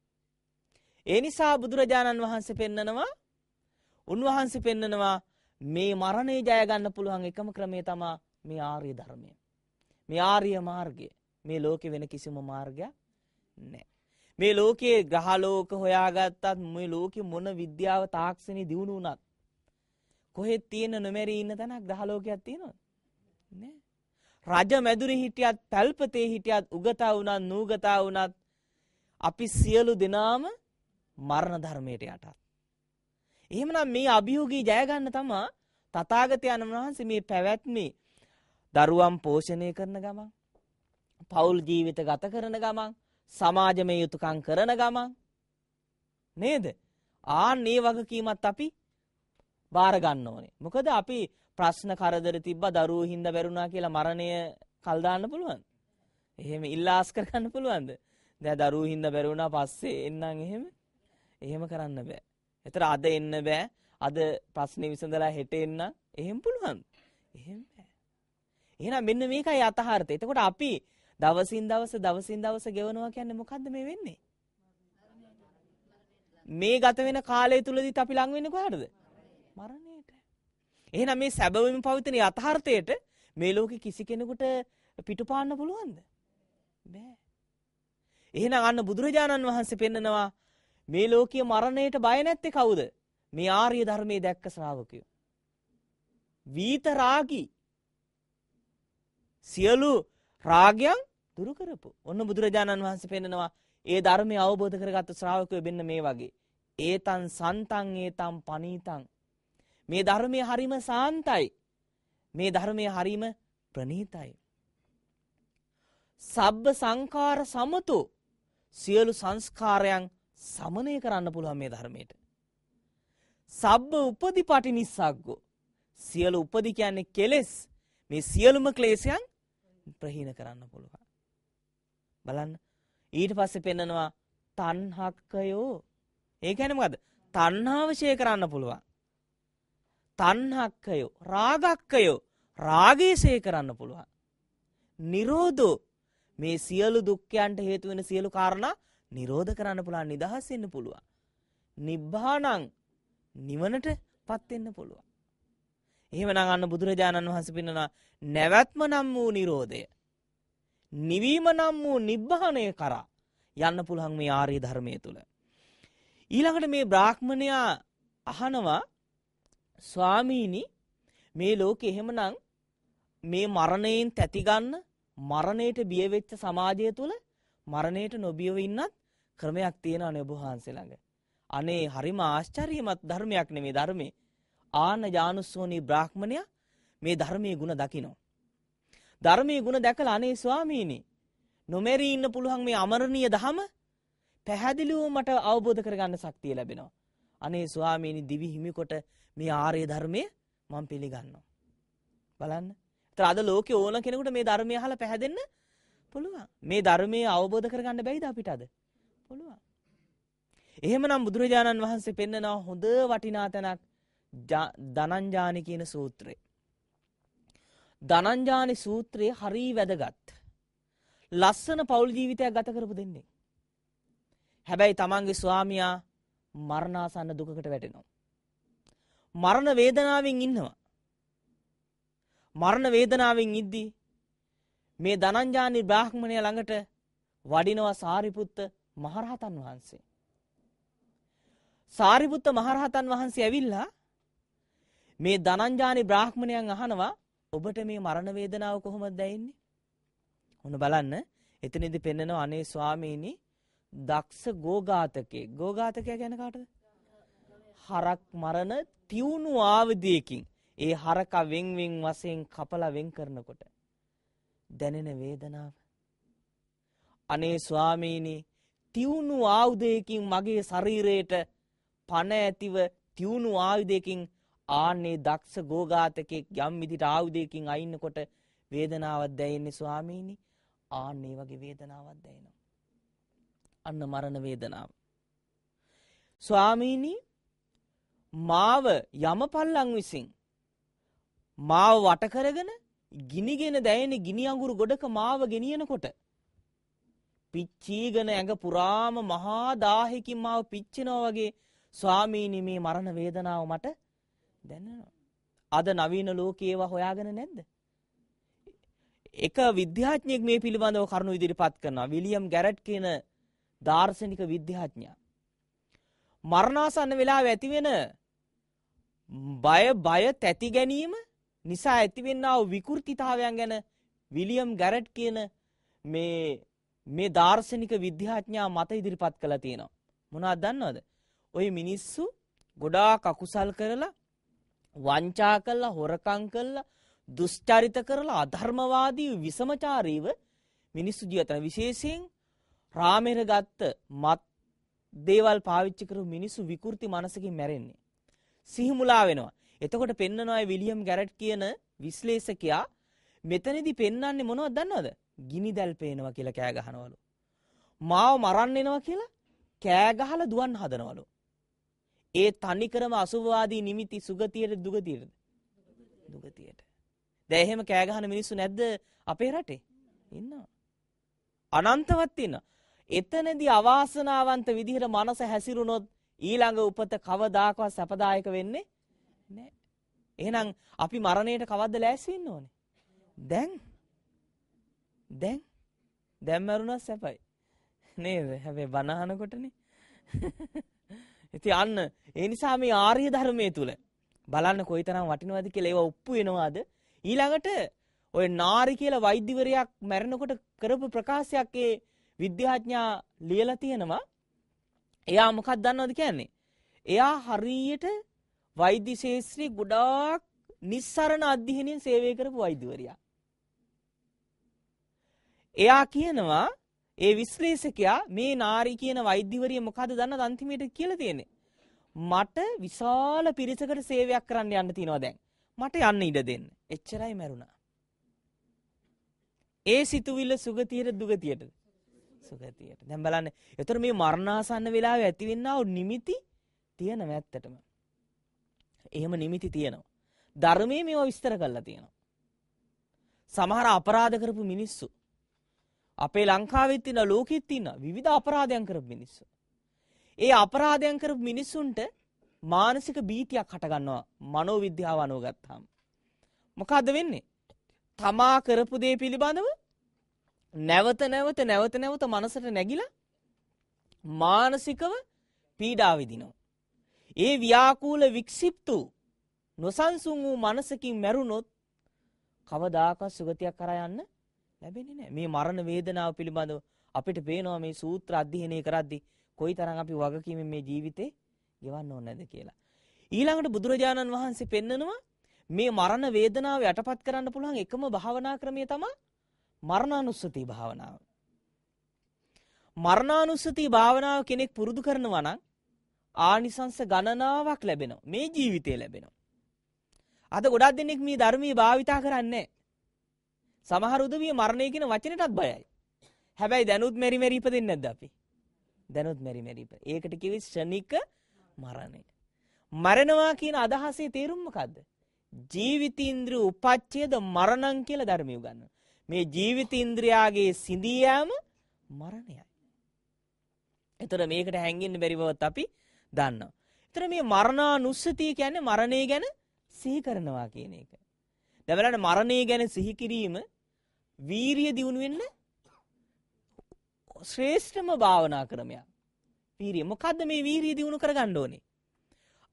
ඒ නිසා බුදුරජාණන් වහන්සේ පෙන්නනවා උන්වහන්සේ පෙන්නනවා මේ මරණය ජයගන්න පුළුවන් එකම ක්‍රමේ තමා මේ ආර්ය ධර්මය. මේ ආර්ය මාර්ගය මේ ලෝකෙ වෙන කිසිම මාර්ගයක් නෑ. මේ ලෝකයේ ග්‍රහලෝක හොයාගත්තත් මේ ලෝකෙ මොන විද්‍යාව තාක්ෂණි දියුණු වුණත් කොහෙත් තියෙන නොමැරි ඉන්න තැනක් ග්‍රහලෝකයක් තියෙනවද? නෑ. රජ මැදුරේ හිටියත් පැල්පතේ හිටියත් උගතා වුණත් නූගතා වුණත් අපි සියලු දෙනාම මරණ ධර්මයට යටත්. එහෙමනම් මේ අභියෝගී ජය ගන්න තමා තථාගතයන් වහන්සේ මේ පැවැත්මේ දරුවන් පෝෂණය කරන ගමන් පෞල් ජීවිත ගත කරන ගමන් සමාජමය යුතුයකම් කරන ගමන් නේද? ආන් මේ වගකීමත් අපි බාර ගන්න ඕනේ. මොකද අපි ප්‍රශ්න කරදර තිබ්බා දරුවෝ හින්දා වැරුණා කියලා මරණය කල් දාන්න පුළුවන්ද? එහෙම ඉල්ලාස් කරගන්න පුළුවන්ද? දැන් දරුවෝ හින්දා වැරුණා පස්සේ එන්නම් එහෙම එහෙම කරන්න බෑ. එතර අද එන්න බෑ. අද ප්‍රශ්නේ විසඳලා හෙට එන්න එහෙම පුළුවන්. එහෙම බෑ. එහෙනම් මෙන්න මේකයි යථාර්ථය. එතකොට අපි දවසින් දවස දවසින් දවස ගෙවනවා කියන්නේ මොකද්ද මේ වෙන්නේ? මේ ගත වෙන කාලය තුලදීත් අපි ලඟ වෙන්නේ කොහටද? මරණයට. එහෙනම් මේ සැබවින්ම පවතින යථාර්ථයට මේ ලෝකේ කිසි කෙනෙකුට පිටුපාන්න පුළුවන්ද? බෑ. එහෙනම් අන්න බුදුරජාණන් වහන්සේ පෙන්නනවා මේ ලෝකයේ මරණයට බය නැත්තේ කවුද? මේ ආර්ය ධර්මයේ දැක්ක ශ්‍රාවකයෝ. වීතරාගී සියලු රාගයන් දුරු කරපු. ඔන්න බුදුරජාණන් වහන්සේ පෙන්නනවා ඒ ධර්මය අවබෝධ කරගත්තු ශ්‍රාවකයෝ වෙන්න මේ වගේ. ඒතන් සන්තන් ඒතම් පනීතං මේ ධර්මය හරිම සාන්තයි. මේ ධර්මය හරිම ප්‍රනීතයි. සබ්බ සංකාර සමතු සියලු සංස්කාරයන් සමනය කරන්න පුළුවන් මේ ධර්මයට. සබ්බ උපදි පටි නිස්සක්ගෝ. සියලු උපදි කියන්නේ කෙලෙස් මේ සියලුම ක්ලේසියන් ප්‍රහීන කරන්න පුළුවන්. බලන්න ඊට පස්සේ පෙන්නනවා තණ්හක්කයෝ. ඒ කියන්නේ මොකද? තණ්හාවශය කරන්න පුළුවන්. තණ්හක්කයෝ, රාගක්කයෝ රාගේශය කරන්න පුළුවන්. නිරෝධෝ මේ සියලු දුක්ඛයන්ට හේතු වෙන සියලු කාරණා නිරෝධ කරන්න පුළුවන් නිදහස් වෙන්න පුළුවන්. නිබ්බාණං නිවනට පත් වෙන්න පුළුවන්. එහෙමනම් අන්න බුදුරජාණන් වහන්සේ පින්නනවා නැවැත්ම නම් වූ නිරෝධය. නිවීම නම් වූ නිබ්බාණය කරා යන්න පුළුවන් මේ ආර්ය ධර්මයේ තුල. ඊළඟට මේ බ්‍රාහ්මණයා අහනවා ස්වාමීනි මේ ලෝකෙ එහෙමනම් මේ මරණයෙන් තැති ගන්න මරණයට බිය වෙච්ච සමාජය තුල මරණයට නොබියව ඉන්නත් ක්‍රමයක් තියෙනවනේ ඔබ වහන්සේ ළඟ. අනේ හරිම ආශ්චර්යමත් ධර්මයක් නෙමේ ධර්මේ. ආන ජානුස්සෝනී බ්‍රාහ්මණයා මේ ධර්මයේ ಗುಣ දකිනවා. ධර්මයේ ಗುಣ දැකලා අනේ ස්වාමීනි නොමෙරී ඉන්න පුළුවන් මේ අමරණීය ධම පැහැදිලිව මට අවබෝධ කරගන්න ශක්තිය ලැබෙනවා. අනේ ස්වාමීනි දිවි හිමිකොට මේ ආර්ය ධර්මය මම පිළිගන්නවා. බලන්න. ඒතර අද ලෝකේ ඕන කෙනෙකුට මේ ධර්මය අහලා පැහැදෙන්න පුළුවන්. මේ ධර්මයේ අවබෝධ කරගන්න බැයිද අපිට අද? පුළුවන්. එහෙමනම් බුදුරජාණන් වහන්සේ පෙන්නනවා හොඳ වටිනා තැනක් ධනංජානි කියන සූත්‍රය. ධනංජානි සූත්‍රයේ හරි වැදගත්. ලස්සන පෞල් ජීවිතයක් ගත කරපු දෙන්නේ. හැබැයි තමන්ගේ ස්වාමියා මරණාසන්න දුකකට වැටෙනවා. මරණ වේදනාවෙන් ඉන්නවා. මරණ වේදනාවෙන් ඉද්දී මේ ධනංජානි බ්‍රාහ්මණය ළඟට වඩිනවා සාරිපුත්ත මහරහතන් වහන්සේ. සාරිපුත්ත මහරහතන් වහන්සේ ඇවිල්ලා මේ දනංජානි බ්‍රාහ්මණයන් අහනවා ඔබට මේ මරණ වේදනාව කොහොමද දැනෙන්නේ? ඔන්න බලන්න එතනදී පෙන්නනවා අනේ ස්වාමීනි දක්ෂ ගෝඝාතකේ ගෝඝාතකයා කියන්නේ කාටද? හරක් මරණ තියුණු ආවදීකින් ඒ හරක වෙන් වෙන් වශයෙන් කපලා වෙන් කරනකොට දැනෙන වේදනාව අනේ ස්වාමීනි තියුණු ආයුධයකින් මගේ ශරීරයට පණ ඇතිව තියුණු ආයුධයකින් ආන්නේ දක්ෂ ගෝඝාතකෙක් යම් විදිහට ආයුධයකින් අයින්නකොට වේදනාවක් දැනෙන්නේ ස්වාමීනි ආන්නේ වගේ වේදනාවක් දැනෙනවා අන්න මරණ වේදනාව ස්වාමීනි මාව යමපල්ලන් විසින් මාව වට කරගෙන ගිනිගෙන දැයෙන ගිනි අඟුරු ගොඩක මාව ගෙනියනකොට පිච්චීගෙන ඇඟ පුරාම මහා දාහකින් මාව පිච්චෙනවා වගේ ස්වාමීනි මේ මරණ වේදනාව මට දැනෙනවා. අද නවීන ලෝකයේ ඒවා හොයාගෙන නැද්ද? එක විද්‍යාඥයෙක් මේ පිළිබඳව කරුණු ඉදිරිපත් කරනවා විලියම් ගැරට් කියන දාර්ශනික විද්‍යාඥයා මරණාසන්න වෙලාව ඇති වෙන බය බය තැති ගැනීම නිසා ඇතිවෙන්නා වූ විකෘතිතාවයන් ගැන විලියම් ගැරට් කියන මේ මේ දාර්ශනික විද්‍යාඥා මත ඉදිරිපත් කළා තියෙනවා. මොනවද දන්නවද? ওই මිනිස්සු ගොඩාක් අකුසල් කරලා වංචා කළා, හොරකම් කළා, දුෂ්චරිත කරලා අධර්මවාදී විසමචාරීව මිනිස්සු ජීවත් වෙන විශේෂයෙන් රාමෙර ගත්ත මත් දේවල් පාවිච්චි කරපු මිනිස්සු විකෘති මනසකින් මැරෙන්නේ. සිහිමුලා වෙනවා. එතකොට පෙන්නනවා විලියම් ගැරට් කියන විශ්ලේෂකයා මෙතනදී පෙන්වන්නේ මොනවද දන්නවද? ගිනි දැල් පේනවා කියලා කෑ ගහනවලු. මාව මරන්න එනවා කියලා කෑ ගහලා දුවන් හදනවලු. ඒ තනිකරම අසුභවාදී නිමිති සුගතියට දුගතියටද? දුගතියට. දැන් එහෙම කෑ ගහන මිනිස්සු නැද්ද අපේ රටේ? ඉන්නවා. අනන්තවත් ඉන්නවා. එතනදී අවාසනාවන්ත විදිහට මනස හැසිරුණොත් ඊළඟ උපත කවදාකවත් සැපදායක වෙන්නේ නැහැ. එහෙනම් අපි මරණයට කවද්ද ලෑස්ති වෙන්න ඕනේ? දැන් දැන් දැන් මරුණා සැපයි. නේද? හැබැයි බණ අහනකොටනේ. ඉතින් අන්න ඒ නිසා මේ ආර්ය ධර්මයේ තුල බලන්න කොයිතරම් වටිනවද කියලා ඒවා උප්පු වෙනවාද ඊළඟට ඔය නාරි කියලා වෛද්‍යවරයෙක් මැරෙනකොට කරපු ප්‍රකාශයක් ඒ විද්‍යාඥයා ලියලා තියෙනවා එයා මොකක්ද දන්නවද කියන්නේ එයා හරියට වෛද්‍ය ශාස්ත්‍රී ගොඩාක් නිස්සරණ අධ්‍යයනයෙන් සේවය කරපු වෛද්‍යවරයෙක් එයා කියනවා ඒ විශ්ලේෂකයා මේ නාරි කියන වෛද්‍යවරිය මොකද දන්න අන්තිමේට කියලා තියෙන්නේ. මට විශාල පිරිසකට සේවයක් කරන්න යන්න තියෙනවා දැන්. මට යන්න ඉඩ දෙන්න. එච්චරයි මරුණා. ඒ සිතුවිල්ල සුගතියට දුගතියටද? සුගතියට. දැන් බලන්න. ඒතර මේ මරණාසන්න වෙලාවේ ඇතිවෙනා නිමිති තියෙනවා ඇත්තටම. එහෙම නිමිති තියෙනවා. ධර්මයේ මේවා විස්තර කරලා තියෙනවා. සමහර අපරාධ කරපු මිනිස්සු අපේ ලංකාවෙත් ඉන්න ලෝකෙත් ඉන්න විවිධ අපරාධයන් කරපු මිනිස්සු. ඒ අපරාධයන් කරපු මිනිස්සුන්ට මානසික බීතියක් හටගන්නවා මනෝවිද්‍යාව අනුව ගත්තාම. මොකද්ද වෙන්නේ? තමා කරපු දේ පිළිබඳව නැවත නැවත නැවත නැවත මනසට නැගිලා මානසිකව පීඩා විඳිනවා. ඒ ව්‍යාකූල වික්ෂිප්තු නොසන්සුන් වූ මනසකින් මැරුණොත් කවදාකවත් සුගතියක් කරා යන්න ලැබෙන්නේ නැහැ. මේ මරණ වේදනාව පිළිබඳව අපිට පේනවා මේ සූත්‍ර අධ්‍යයනය කරද්දී කොයිතරම් අපි වගකීමෙන් මේ ජීවිතේ ගෙවන්න ඕන නැද්ද කියලා. ඊළඟට බුදුරජාණන් වහන්සේ පෙන්නනවා මේ මරණ වේදනාව යටපත් කරන්න පුළුවන් එකම භාවනා ක්‍රමය තමයි මරණානුස්සති භාවනාව. මරණානුස්සති භාවනාව කෙනෙක් පුරුදු කරනවා නම් ආනිසංස ගණනාවක් ලැබෙනවා. මේ ජීවිතේ ලැබෙනවා. අද ගොඩක් දෙනෙක් මේ ධර්මයේ භාවිතා කරන්නේ නැහැ. සමහර උදවිය මරණය කියන වචනයටත් බයයි. හැබැයි දැනුත් මෙරි මෙරි ඉපදින්නේ නැද්ද අපි? දැනුත් මෙරි මෙරි ඉපද. ඒකට කිවි ශනික මරණය. මරණවා කියන අදහසේ තේරුම මොකද්ද? ජීවිතීන්ද්‍ර උපච්ඡේද මරණං කියලා ධර්මය උගන්වනවා. මේ ජීවිතීන්ද්‍රයාගේ සිඳියෑම මරණයයි. එතන මේකට හැංගෙන්න බැරි බවත් අපි දන්නවා. එතන මේ මරණානුස්සතිය කියන්නේ මරණය ගැන සිහි කරනවා කියන එක. දැන් බලන්න මරණය ගැන සිහි කිරීම වීරිය දියුණු වෙන්න ශ්‍රේෂ්ඨම භාවනා ක්‍රමයක්. වීරිය. මොකද්ද මේ වීරිය දියුණු කරගන්න ඕනේ?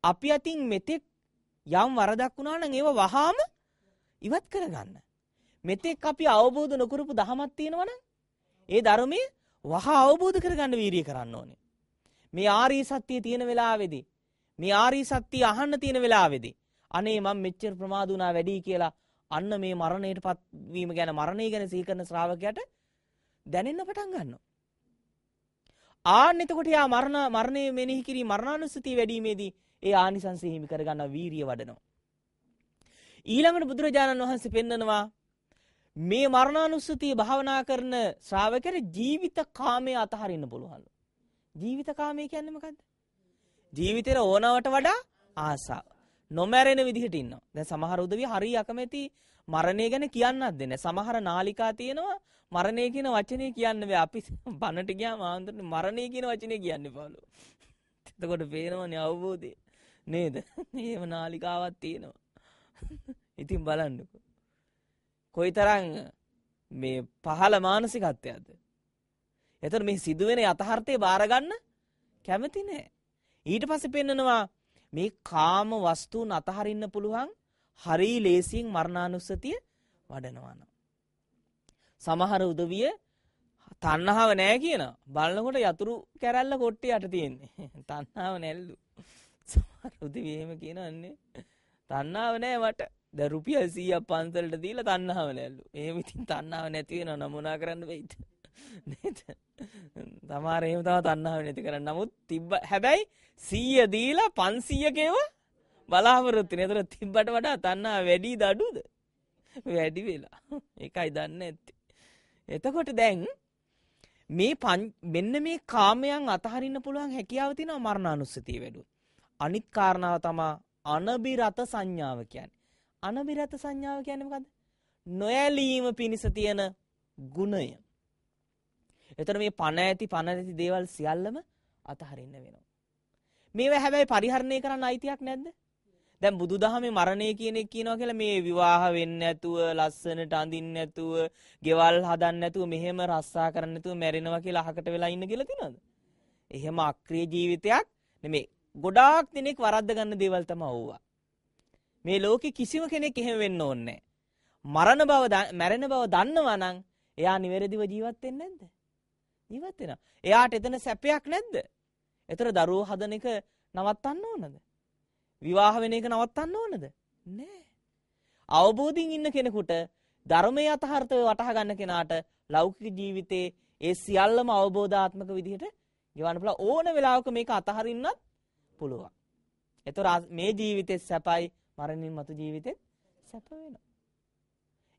අපි අතින් මෙතෙක් යම් වරදක් වුණා නම් ඒව වහාම ඉවත් කරගන්න. මෙතෙක් අපි අවබෝධ නොකරපු දහමක් තියෙනවා නම් ඒ ධර්මයේ වහා අවබෝධ කරගන්න වීරිය කරන්න ඕනේ. මේ ආර්ය සත්‍යය තියෙන වෙලාවේදී මේ ආර්ය සත්‍යය අහන්න තියෙන වෙලාවේදී අනේ මම මෙච්චර ප්‍රමාද වුණා වැඩි කියලා අන්න මේ මරණයට පත්වීම ගැන මරණය ගැන සීකරන ශ්‍රාවකයට දැනෙන්න පටන් ගන්නවා. ආන්න එතකොට යා මරණ මරණය මෙනෙහි කිරීම මරණානුස්සතිය වැඩිීමේදී ඒ ආනිසංස හිමි කරගන්න වීරිය වඩනවා. ඊළඟට බුදුරජාණන් වහන්සේ පෙන්නනවා මේ මරණානුස්සතිය භාවනා කරන ශ්‍රාවකයට ජීවිත කාමය අතහරින්න පුළුවන්ලු. ජීවිත කාමය කියන්නේ මොකද්ද? ජීවිතේට ඕනවට වඩා ආසාව. නොමැරෙන විදිහට ඉන්නවා. දැන් සමහර උදවිය හරිය අකමැති මරණය ගැන කියන්නත් දෙන්නේ. සමහර නාලිකා තියෙනවා මරණය කියන වචනේ කියන්න බෑ. අපි *laughs* බනට ගියාම ආන්දරට මරණය කියන වචනේ කියන්න එපාලු. *laughs* එතකොට පේනවනේ අවබෝධය. නේද? *laughs* එහෙම නාලිකාවක් තියෙනවා. ඉතින් බලන්නකෝ. කොයිතරම් මේ පහළ මානසිකත්වයක්ද? එතකොට මේ සිදුවෙන යථාර්ථය බාර ගන්න කැමති නෑ. ඊට පස්සේ පෙන්නනවා මේ කාම වස්තුන් අතහරින්න පුළුවන් හරි ලේසියෙන් මරණානුස්සතිය වඩනවා සමහර උදවිය තණ්හාව නැහැ කියන බලනකොට යතුරු කැරැල්ල කොට්ටේ යට තියෙන්නේ *laughs* තණ්හාව නැල්ලු සමහර උදවිය එහෙම කියනන්නේ තණ්හාව නැහැ මට දැන් රුපියල් 100ක් පන්සලට දීලා තණ්හාව නැල්ලු එහෙම ඉතින් තණ්හාව නැති වෙනව නමුනා කරන්න වෙයිද *laughs* නේද? තමාර එහෙම තව තණ්හාව නැති කරන්න. නමුත් තිබ්බ හැබැයි 100 දීලා 500කේව බලාපොරොත්තු වෙන. ඒතර තිබ්බට වඩා තණ්හා වැඩි දඩුද? වැඩි වෙලා. ඒකයි දන්නේ නැත්තේ. එතකොට දැන් මේ මෙන්න මේ කාමයන් අතහරින්න පුළුවන් හැකියාව තියෙනවා මරණානුස්සතිය වැඩුවොත්. අනිත් කාරණාව තමයි අනබිරත සංඥාව කියන්නේ. අනබිරත සංඥාව කියන්නේ මොකද්ද? නොඇලීම පිණිස තියෙන ගුණය. එතන මේ පණ ඇති පණ ඇති දේවල් සියල්ලම අතහරින්න වෙනවා. මේවා හැබැයි පරිහරණය කරන්න අයිතියක් නැද්ද? දැන් බුදුදහමේ මරණය කියන එක කියනවා කියලා මේ විවාහ වෙන්නේ නැතුව ලස්සනට අඳින්න නැතුව ගෙවල් හදන්න නැතුව මෙහෙම රස්සා කරන්න නැතුව මැරෙනවා කියලා අහකට වෙලා ඉන්න කියලා තියනවද? එහෙම අක්‍රීය ජීවිතයක් නෙමෙයි. ගොඩාක් දිනෙක වරද්ද ගන්න දේවල් තමයි ඕවා. මේ ලෝකේ කිසිම කෙනෙක් එහෙම වෙන්න ඕනේ නැහැ. මරණ බව මැරෙන බව දන්නවා නම් එයා නිවැරදිව ජීවත් වෙන්නේ නැද්ද? ජීවත් වෙනවා. එයාට එතන සැපයක් නැද්ද? එතන දරුවෝ හදන එක නවත්තන්න ඕනද? විවාහ වෙන එක නවත්තන්න ඕනද? නෑ. අවබෝධින් ඉන්න කෙනෙකුට ධර්මයේ යථාර්ථය වටහා ගන්න කෙනාට ලෞකික ජීවිතේ ඒ සියල්ලම අවබෝධාත්මක විදිහට ගෙවන්න පුළුවන් ඕන වෙලාවක මේක අතහරින්නත් පුළුවන්. එතකොට මේ ජීවිතේ සැපයි මරණින් මතු ජීවිතෙත් සැප වෙනවා.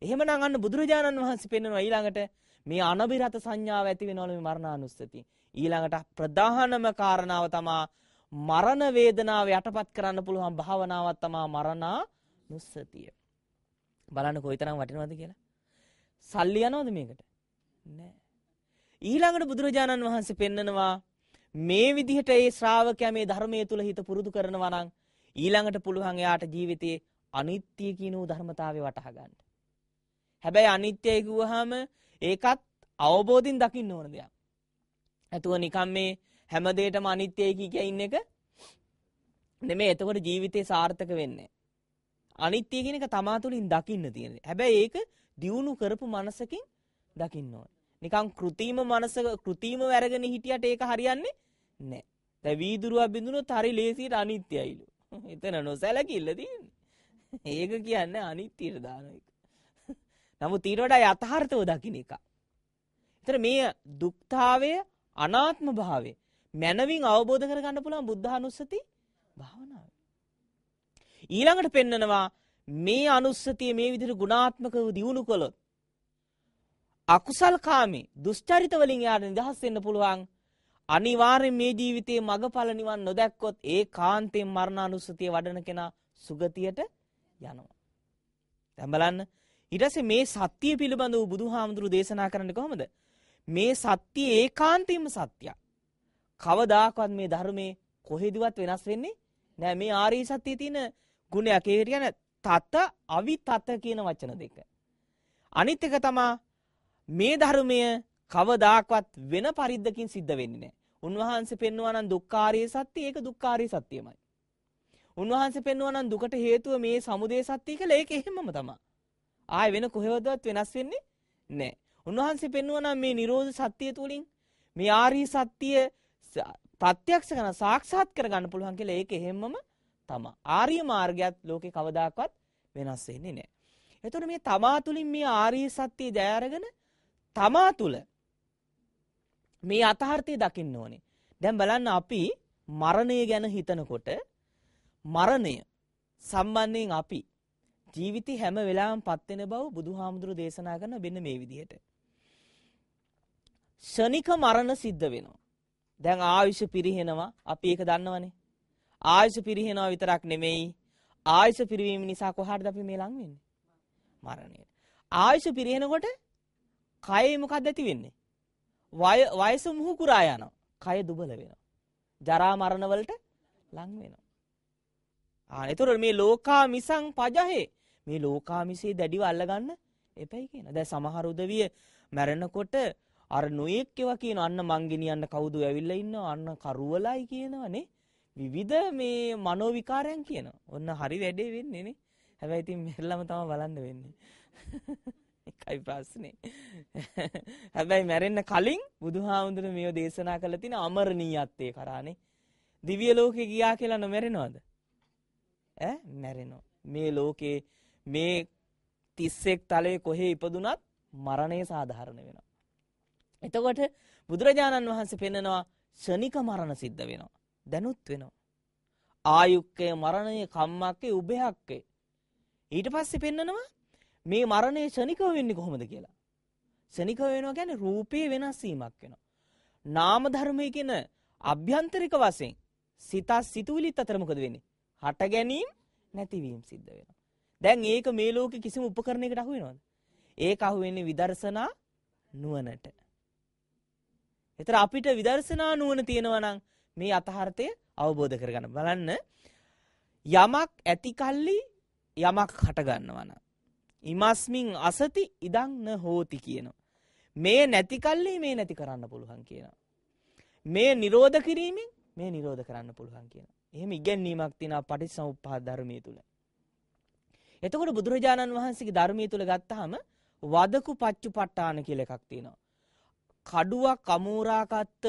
එහෙමනම් අන්න බුදුරජාණන් වහන්සේ පෙන්වනවා ඊළඟට මේ අනබිරත සංඥාව ඇති වෙනවලු මේ මරණානුස්සතිය. ඊළඟට ප්‍රධානම කාරණාව තමා මරණ වේදනාව යටපත් කරන්න පුළුවන් භාවනාවක් තමා මරණානුස්සතිය. බලන්න කොයිතරම් වටිනවද කියලා. සල්ලි යනවද මේකට? නෑ. ඊළඟට බුදුරජාණන් වහන්සේ පෙන්නනවා මේ විදිහට ඒ ශ්‍රාවකයා මේ ධර්මයේ තුල හිත පුරුදු කරනවා නම් ඊළඟට පුළුවන් එයාට ජීවිතේ අනිත්‍ය කියන ධර්මතාවය වටහා ගන්න. හැබැයි අනිත්‍යයි කිව්වහම ඒකත් අවබෝධින් දකින්න ඕන දෙයක්. ඇතුව නිකම් මේ හැමදේටම අනිත්‍යයි කිය කිය ඉන්න එක නෙමෙයි එතකොට ජීවිතේ සාර්ථක වෙන්නේ. අනිත්‍ය කියන එක තමා තුළින් දකින්න තියෙන. හැබැයි ඒක දියුණු කරපු මනසකින් දකින්න ඕන. නිකන් કૃතිම මනස કૃතිම වරගෙන හිටියට ඒක හරියන්නේ නැහැ. දැන් වීදුරුවක් බිඳුනොත් හරි ලේසියට අනිත්‍යයිලු. එතන නොසැලකිල්ල තියෙන්නේ. ඒක කියන්නේ අනිත්‍යයට දාන එක. නමුත් ඊට වඩා යථාර්ථව දකින්න එක. ඒතර මේ දුක්තාවය අනාත්ම භාවය මනවින් අවබෝධ කරගන්න පුළුවන් බුද්ධානුස්සති භාවනාව. ඊළඟට පෙන්නනවා මේ අනුස්සතිය මේ විදිහට ගුණාත්මකව දියුණු කළොත් අකුසල් කාමේ දුෂ්චරිත වලින් යාට නිදහස් වෙන්න පුළුවන් අනිවාර්යෙන් මේ ජීවිතයේ මගඵල නිවන් නොදැක්කොත් ඒ කාන්තෙන් මරණානුස්සතිය වඩන කෙනා සුගතියට යනවා. දැන් බලන්න ඊටසේ මේ සත්‍යය පිළිබඳ වූ බුදුහාමුදුරු දේශනා කරන්න කොහොමද? මේ සත්‍ය ඒකාන්තයෙන්ම සත්‍යයක්. කවදාකවත් මේ ධර්මයේ කොහෙදවත් වෙනස් වෙන්නේ නෑ. මේ ආර්ය සත්‍යයේ තියෙන ගුණයක්. ඒ කියන්නේ තත අවිතත කියන වචන දෙක. අනිත් එක තමා මේ ධර්මය කවදාකවත් වෙන පරිද්දකින් සිද්ධ වෙන්නේ නෑ. උන්වහන්සේ පෙන්වනවා නම් දුක්ඛාරය සත්‍ය ඒක දුක්ඛාරය සත්‍යමයි. උන්වහන්සේ පෙන්වනවා නම් දුකට හේතුව මේ සමුදය සත්‍ය කියලා ඒක එහෙමම තමයි. ආය වෙන කොහෙවදවත් වෙනස් වෙන්නේ නැහැ. උන්වහන්සේ පෙන්වනවා මේ Nirodha සත්‍ය තුලින් මේ ආර්ය සත්‍ය ප්‍රත්‍යක්ෂ කරන සාක්ෂාත් කරගන්න පුළුවන් කියලා ඒක එහෙම්මම තමයි. ආර්ය මාර්ගයත් ලෝකේ කවදාකවත් වෙනස් වෙන්නේ නැහැ. එතකොට මේ තමා තුලින් මේ ආර්ය සත්‍ය ජය අරගෙන තමා තුල මේ අතහර්ථය දකින්න ඕනේ. දැන් බලන්න අපි මරණය ගැන හිතනකොට මරණය සම්බන්ධයෙන් අපි ජීවිතේ හැම වෙලාවෙම පත් වෙන බව බුදුහාමුදුරු දේශනා කරන මෙන්න මේ විදිහට. ෂණික මරණ සිද්ධ වෙනවා. දැන් ආයුෂ පිරිහෙනවා අපි ඒක දන්නවනේ. ආයුෂ පිරිහෙනවා විතරක් නෙමෙයි ආයුෂ පිරිවීම නිසා කොහටද අපි මේ ලං වෙන්නේ? මරණයට. ආයුෂ පිරිහෙනකොට කයේ මොකක්ද ඇති වෙන්නේ? වයස මුහුකුරා යනවා. කය දුබල වෙනවා. ජරා මරණ වලට ලං වෙනවා. ආ එතකොට මේ ලෝකා මිසං පජහේ මේ ලෝකාමිසේ දැඩිව අල්ලගන්න එපැයි කියන. දැන් සමහර උදවිය මැරෙනකොට අර නොයෙක් ඒවා කියන අන්න මං ගෙනියන්න කවුද ඇවිල්ලා ඉන්නවා අන්න කරවලයි කියනවනේ. විවිධ මේ මනෝ විකාරයන් කියනවා. ඔන්න හරි වැඩේ වෙන්නේ නේ. හැබැයි ඉතින් මෙල්ලම තමයි බලන්න වෙන්නේ. *laughs* එකයි ප්‍රශ්නේ. *laughs* හැබැයි මැරෙන්න කලින් බුදුහාමුදුරුවෝ මේව දේශනා කළ තියෙන අමරණීයත්වයේ කරානේ. දිව්‍ය ලෝකේ ගියා කියලා නොමැරෙනවද? ඈ මැරෙනවා. මේ ලෝකේ මේ 31 තලයේ කොහේ ඉපදුනත් මරණය සාධාරණ වෙනවා. එතකොට බුදුරජාණන් වහන්සේ පෙන්නනවා ෂණික මරණ සිද්ධ වෙනවා. දැනුත් වෙනවා. ආයුක්කේ මරණයේ කම්මක්කේ උභයක්කේ. ඊට පස්සේ පෙන්නනවා මේ මරණය ෂණිකව වෙන්නේ කොහොමද කියලා. ෂණිකව වෙනවා කියන්නේ රූපේ වෙනස් වීමක් වෙනවා. නාම ධර්මයේ කියන අභ්‍යන්තරික වශයෙන් සිත සිතුවිලිත් අතර මොකද වෙන්නේ? හට ගැනීම නැතිවීම සිද්ධ වෙනවා. දැන් ඒක මේ ලෝකේ කිසිම උපකරණයකට අහු වෙනවද? ඒක අහු වෙන්නේ විදර්ශනා නුවණට. ඒතර අපිට විදර්ශනා නුවණ තියෙනවා නම් මේ අතහර්ථය අවබෝධ කරගන්න. බලන්න යමක් ඇති කල්ලි යමක් හට ගන්නවා නම් ඉමස්මින් අසති ඉදං න හෝති කියනවා. මේ නැති කල්ලි මේ නැති කරන්න පුළුවන් කියනවා. මේ නිරෝධ කිරීමෙන් මේ නිරෝධ කරන්න පුළුවන් කියනවා. එහෙම ඉගැන්වීමක් තියෙනවා පටිච්චසමුප්පාද ධර්මයේ තුල. එතකොට බුදුරජාණන් වහන්සේගේ ධර්මයේ තුල ගත්තාම වදකු පච්චුපට්ඨාන කියලා එකක් තියෙනවා. කඩුවක් කමෝරාකත්ත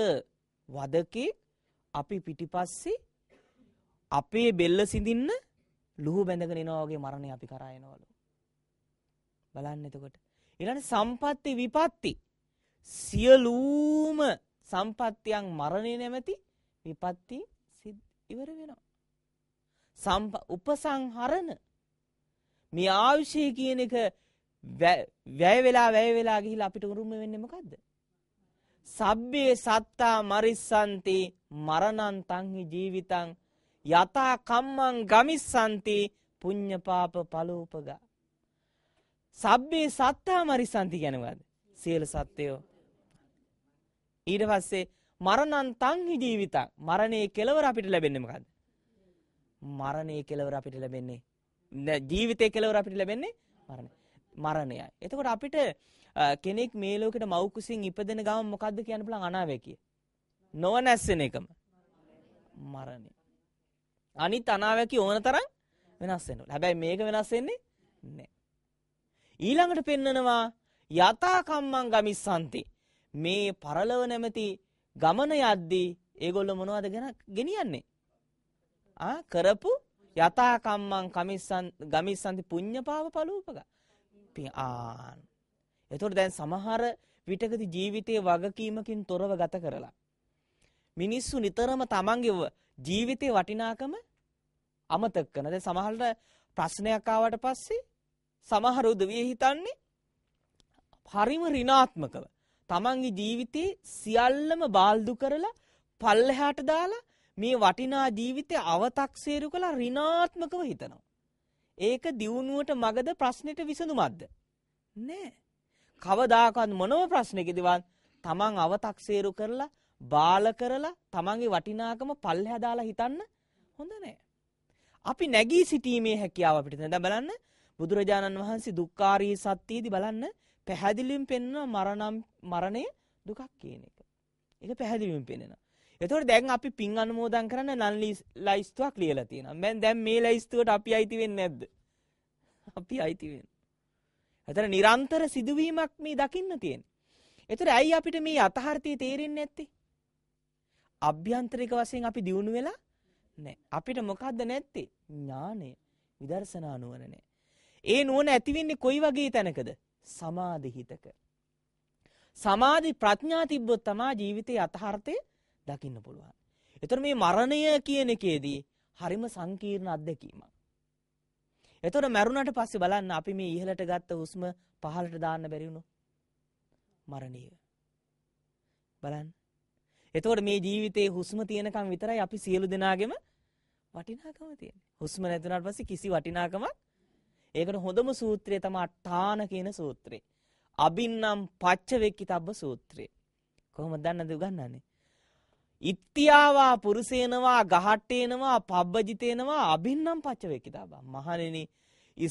වදකේ අපි පිටිපස්සේ අපේ බෙල්ල සිඳින්න ලුහු බැඳගෙන එනවා වගේ මරණය අපි කරා එනවලු. බලන්න එතකොට. ඊළඟ සම්පatti විපatti සියලුම සම්පත්තියන් මරණය නැමැති විපatti ඉවර වෙනවා. උපසංහරණ මේ ආයුෂය කියන එක වැය වෙලා වැය වෙලා ගිහිලා අපිට උරුම වෙන්නේ මොකද්ද? සබ්බේ සත්තා මරිස්සන්ති මරණන්තං හි ජීවිතං යතා කම්මං ගමිස්සන්ති පුඤ්ඤ පාප පලෝපග. සබ්බේ සත්තා මරිස්සන්ති කියන්නේ මොකද්ද? සියලු සත්වයෝ. ඊට පස්සේ මරණන්තං හි ජීවිතං මරණයේ කෙලවර අපිට ලැබෙන්නේ මොකද්ද? මරණයේ කෙලවර අපිට ලැබෙන්නේ ජීවිතය කෙලවර අපිට ලැබෙන්නේ මරණය. මරණයයි. එතකොට අපිට කෙනෙක් මේ ලෝකෙට මෞකුසින් ඉපදෙන ගම මොකද්ද කියන්න පුළුවන් අනාවැකිය. නොවනැස්සෙන එකම. මරණය. අනිත් අනාවැකි ඕන තරම් වෙනස් වෙනවා. හැබැයි මේක වෙනස් වෙන්නේ නැහැ. ඊළඟට පෙන්නනවා යතා කම්මං ගමිස්සන්ති. මේ පරලව නැමැති ගමන යද්දී ඒගොල්ලෝ මොනවද ගෙනියන්නේ? ආ කරපු යථාකම්මං කමිස්සන් ගමිස්සන්ති පුඤ්ඤපාව පලූපක. ආන්. එතකොට දැන් සමහර විටකදී ජීවිතයේ වගකීමකින් තොරව ගත කරලා මිනිස්සු නිතරම තමන්ගේ ජීවිතේ වටිනාකම අමතක කරන. දැන් සමහරට ප්‍රශ්නයක් ආවට පස්සේ සමහර උදවිය හිතන්නේ හරිම ඍණාත්මකව තමන්ගේ ජීවිතේ සියල්ලම බාල්දු කරලා පල්ලෙහාට දාලා මේ වටිනා ජීවිතය අවතක්සේරු කළා ඍණාත්මකව හිතනවා. ඒක දියුණුවට මගද ප්‍රශ්නෙට විසඳුමක්ද? නෑ. කවදාකවත් මොනම ප්‍රශ්නයකදීවත් තමන් අවතක්සේරු කරලා බාල කරලා තමන්ගේ වටිනාකම පල්ලෙහා දාලා හිතන්න හොඳ නෑ. අපි නැගී සිටීමේ හැකියාව අපිට දැන් බලන්න බුදුරජාණන් වහන්සේ දුක්ඛාරී සත්‍යයේදී බලන්න පැහැදිලිවම පෙන්වන මරණම් මරණය දුකක් කියන එක. ඒක පැහැදිලිවම පෙන්වනවා. එතකොට දැන් අපි පින් අනුමෝදන් කරන්න නන් ලයිස්තුවක් ලියලා තියෙනවා. මම දැන් මේ ලයිස්තුවට අපි අයිති වෙන්නේ නැද්ද? අපි අයිති වෙන්නේ. එතන නිරන්තර සිදුවීමක් මේ දකින්න තියෙන්නේ. එතකොට ඇයි අපිට මේ යථාර්ථය තේරෙන්නේ නැත්තේ? අභ්‍යන්තරික වශයෙන් අපි දියුණු වෙලා නැහැ. අපිට මොකද්ද නැත්තේ? ඥානය, විදර්ශනා නුවණ නැහැ. ඒ නුවණ ඇතිවෙන්නේ කොයි වගේ තැනකද? සමාධි හිතක. සමාධි ප්‍රඥා තිබ්බොත් තමයි ජීවිතයේ යථාර්ථය දකින්න පුළුවන්. එතකොට මේ මරණය කියන එකේදී හරිම සංකීර්ණ අත්දැකීමක්. එතකොට මරුණට පස්සේ බලන්න අපි මේ ඉහළට ගත්ත හුස්ම පහළට දාන්න බැරි වුණොත් මරණය. බලන්න. එතකොට මේ ජීවිතේ හුස්ම තියෙනකම් විතරයි අපි සියලු දෙනාගේම වටිනාකම තියෙන්නේ. හුස්ම නැතුණාට පස්සේ කිසි වටිනාකමක් ඒකට හොඳම සූත්‍රය තමයි අට්ඨාන කියන සූත්‍රය. අබින්නම් පච්ච වෙක්කිතබ්බ සූත්‍රය. කොහොමද දන්නද උගන්වන්නේ? ඉත්තියාවා පුරුසේනවා ගහට්ටේනවා පබ්බජිතේනවා අභින්නම් පච්චවේකිතාබා. මහණෙනි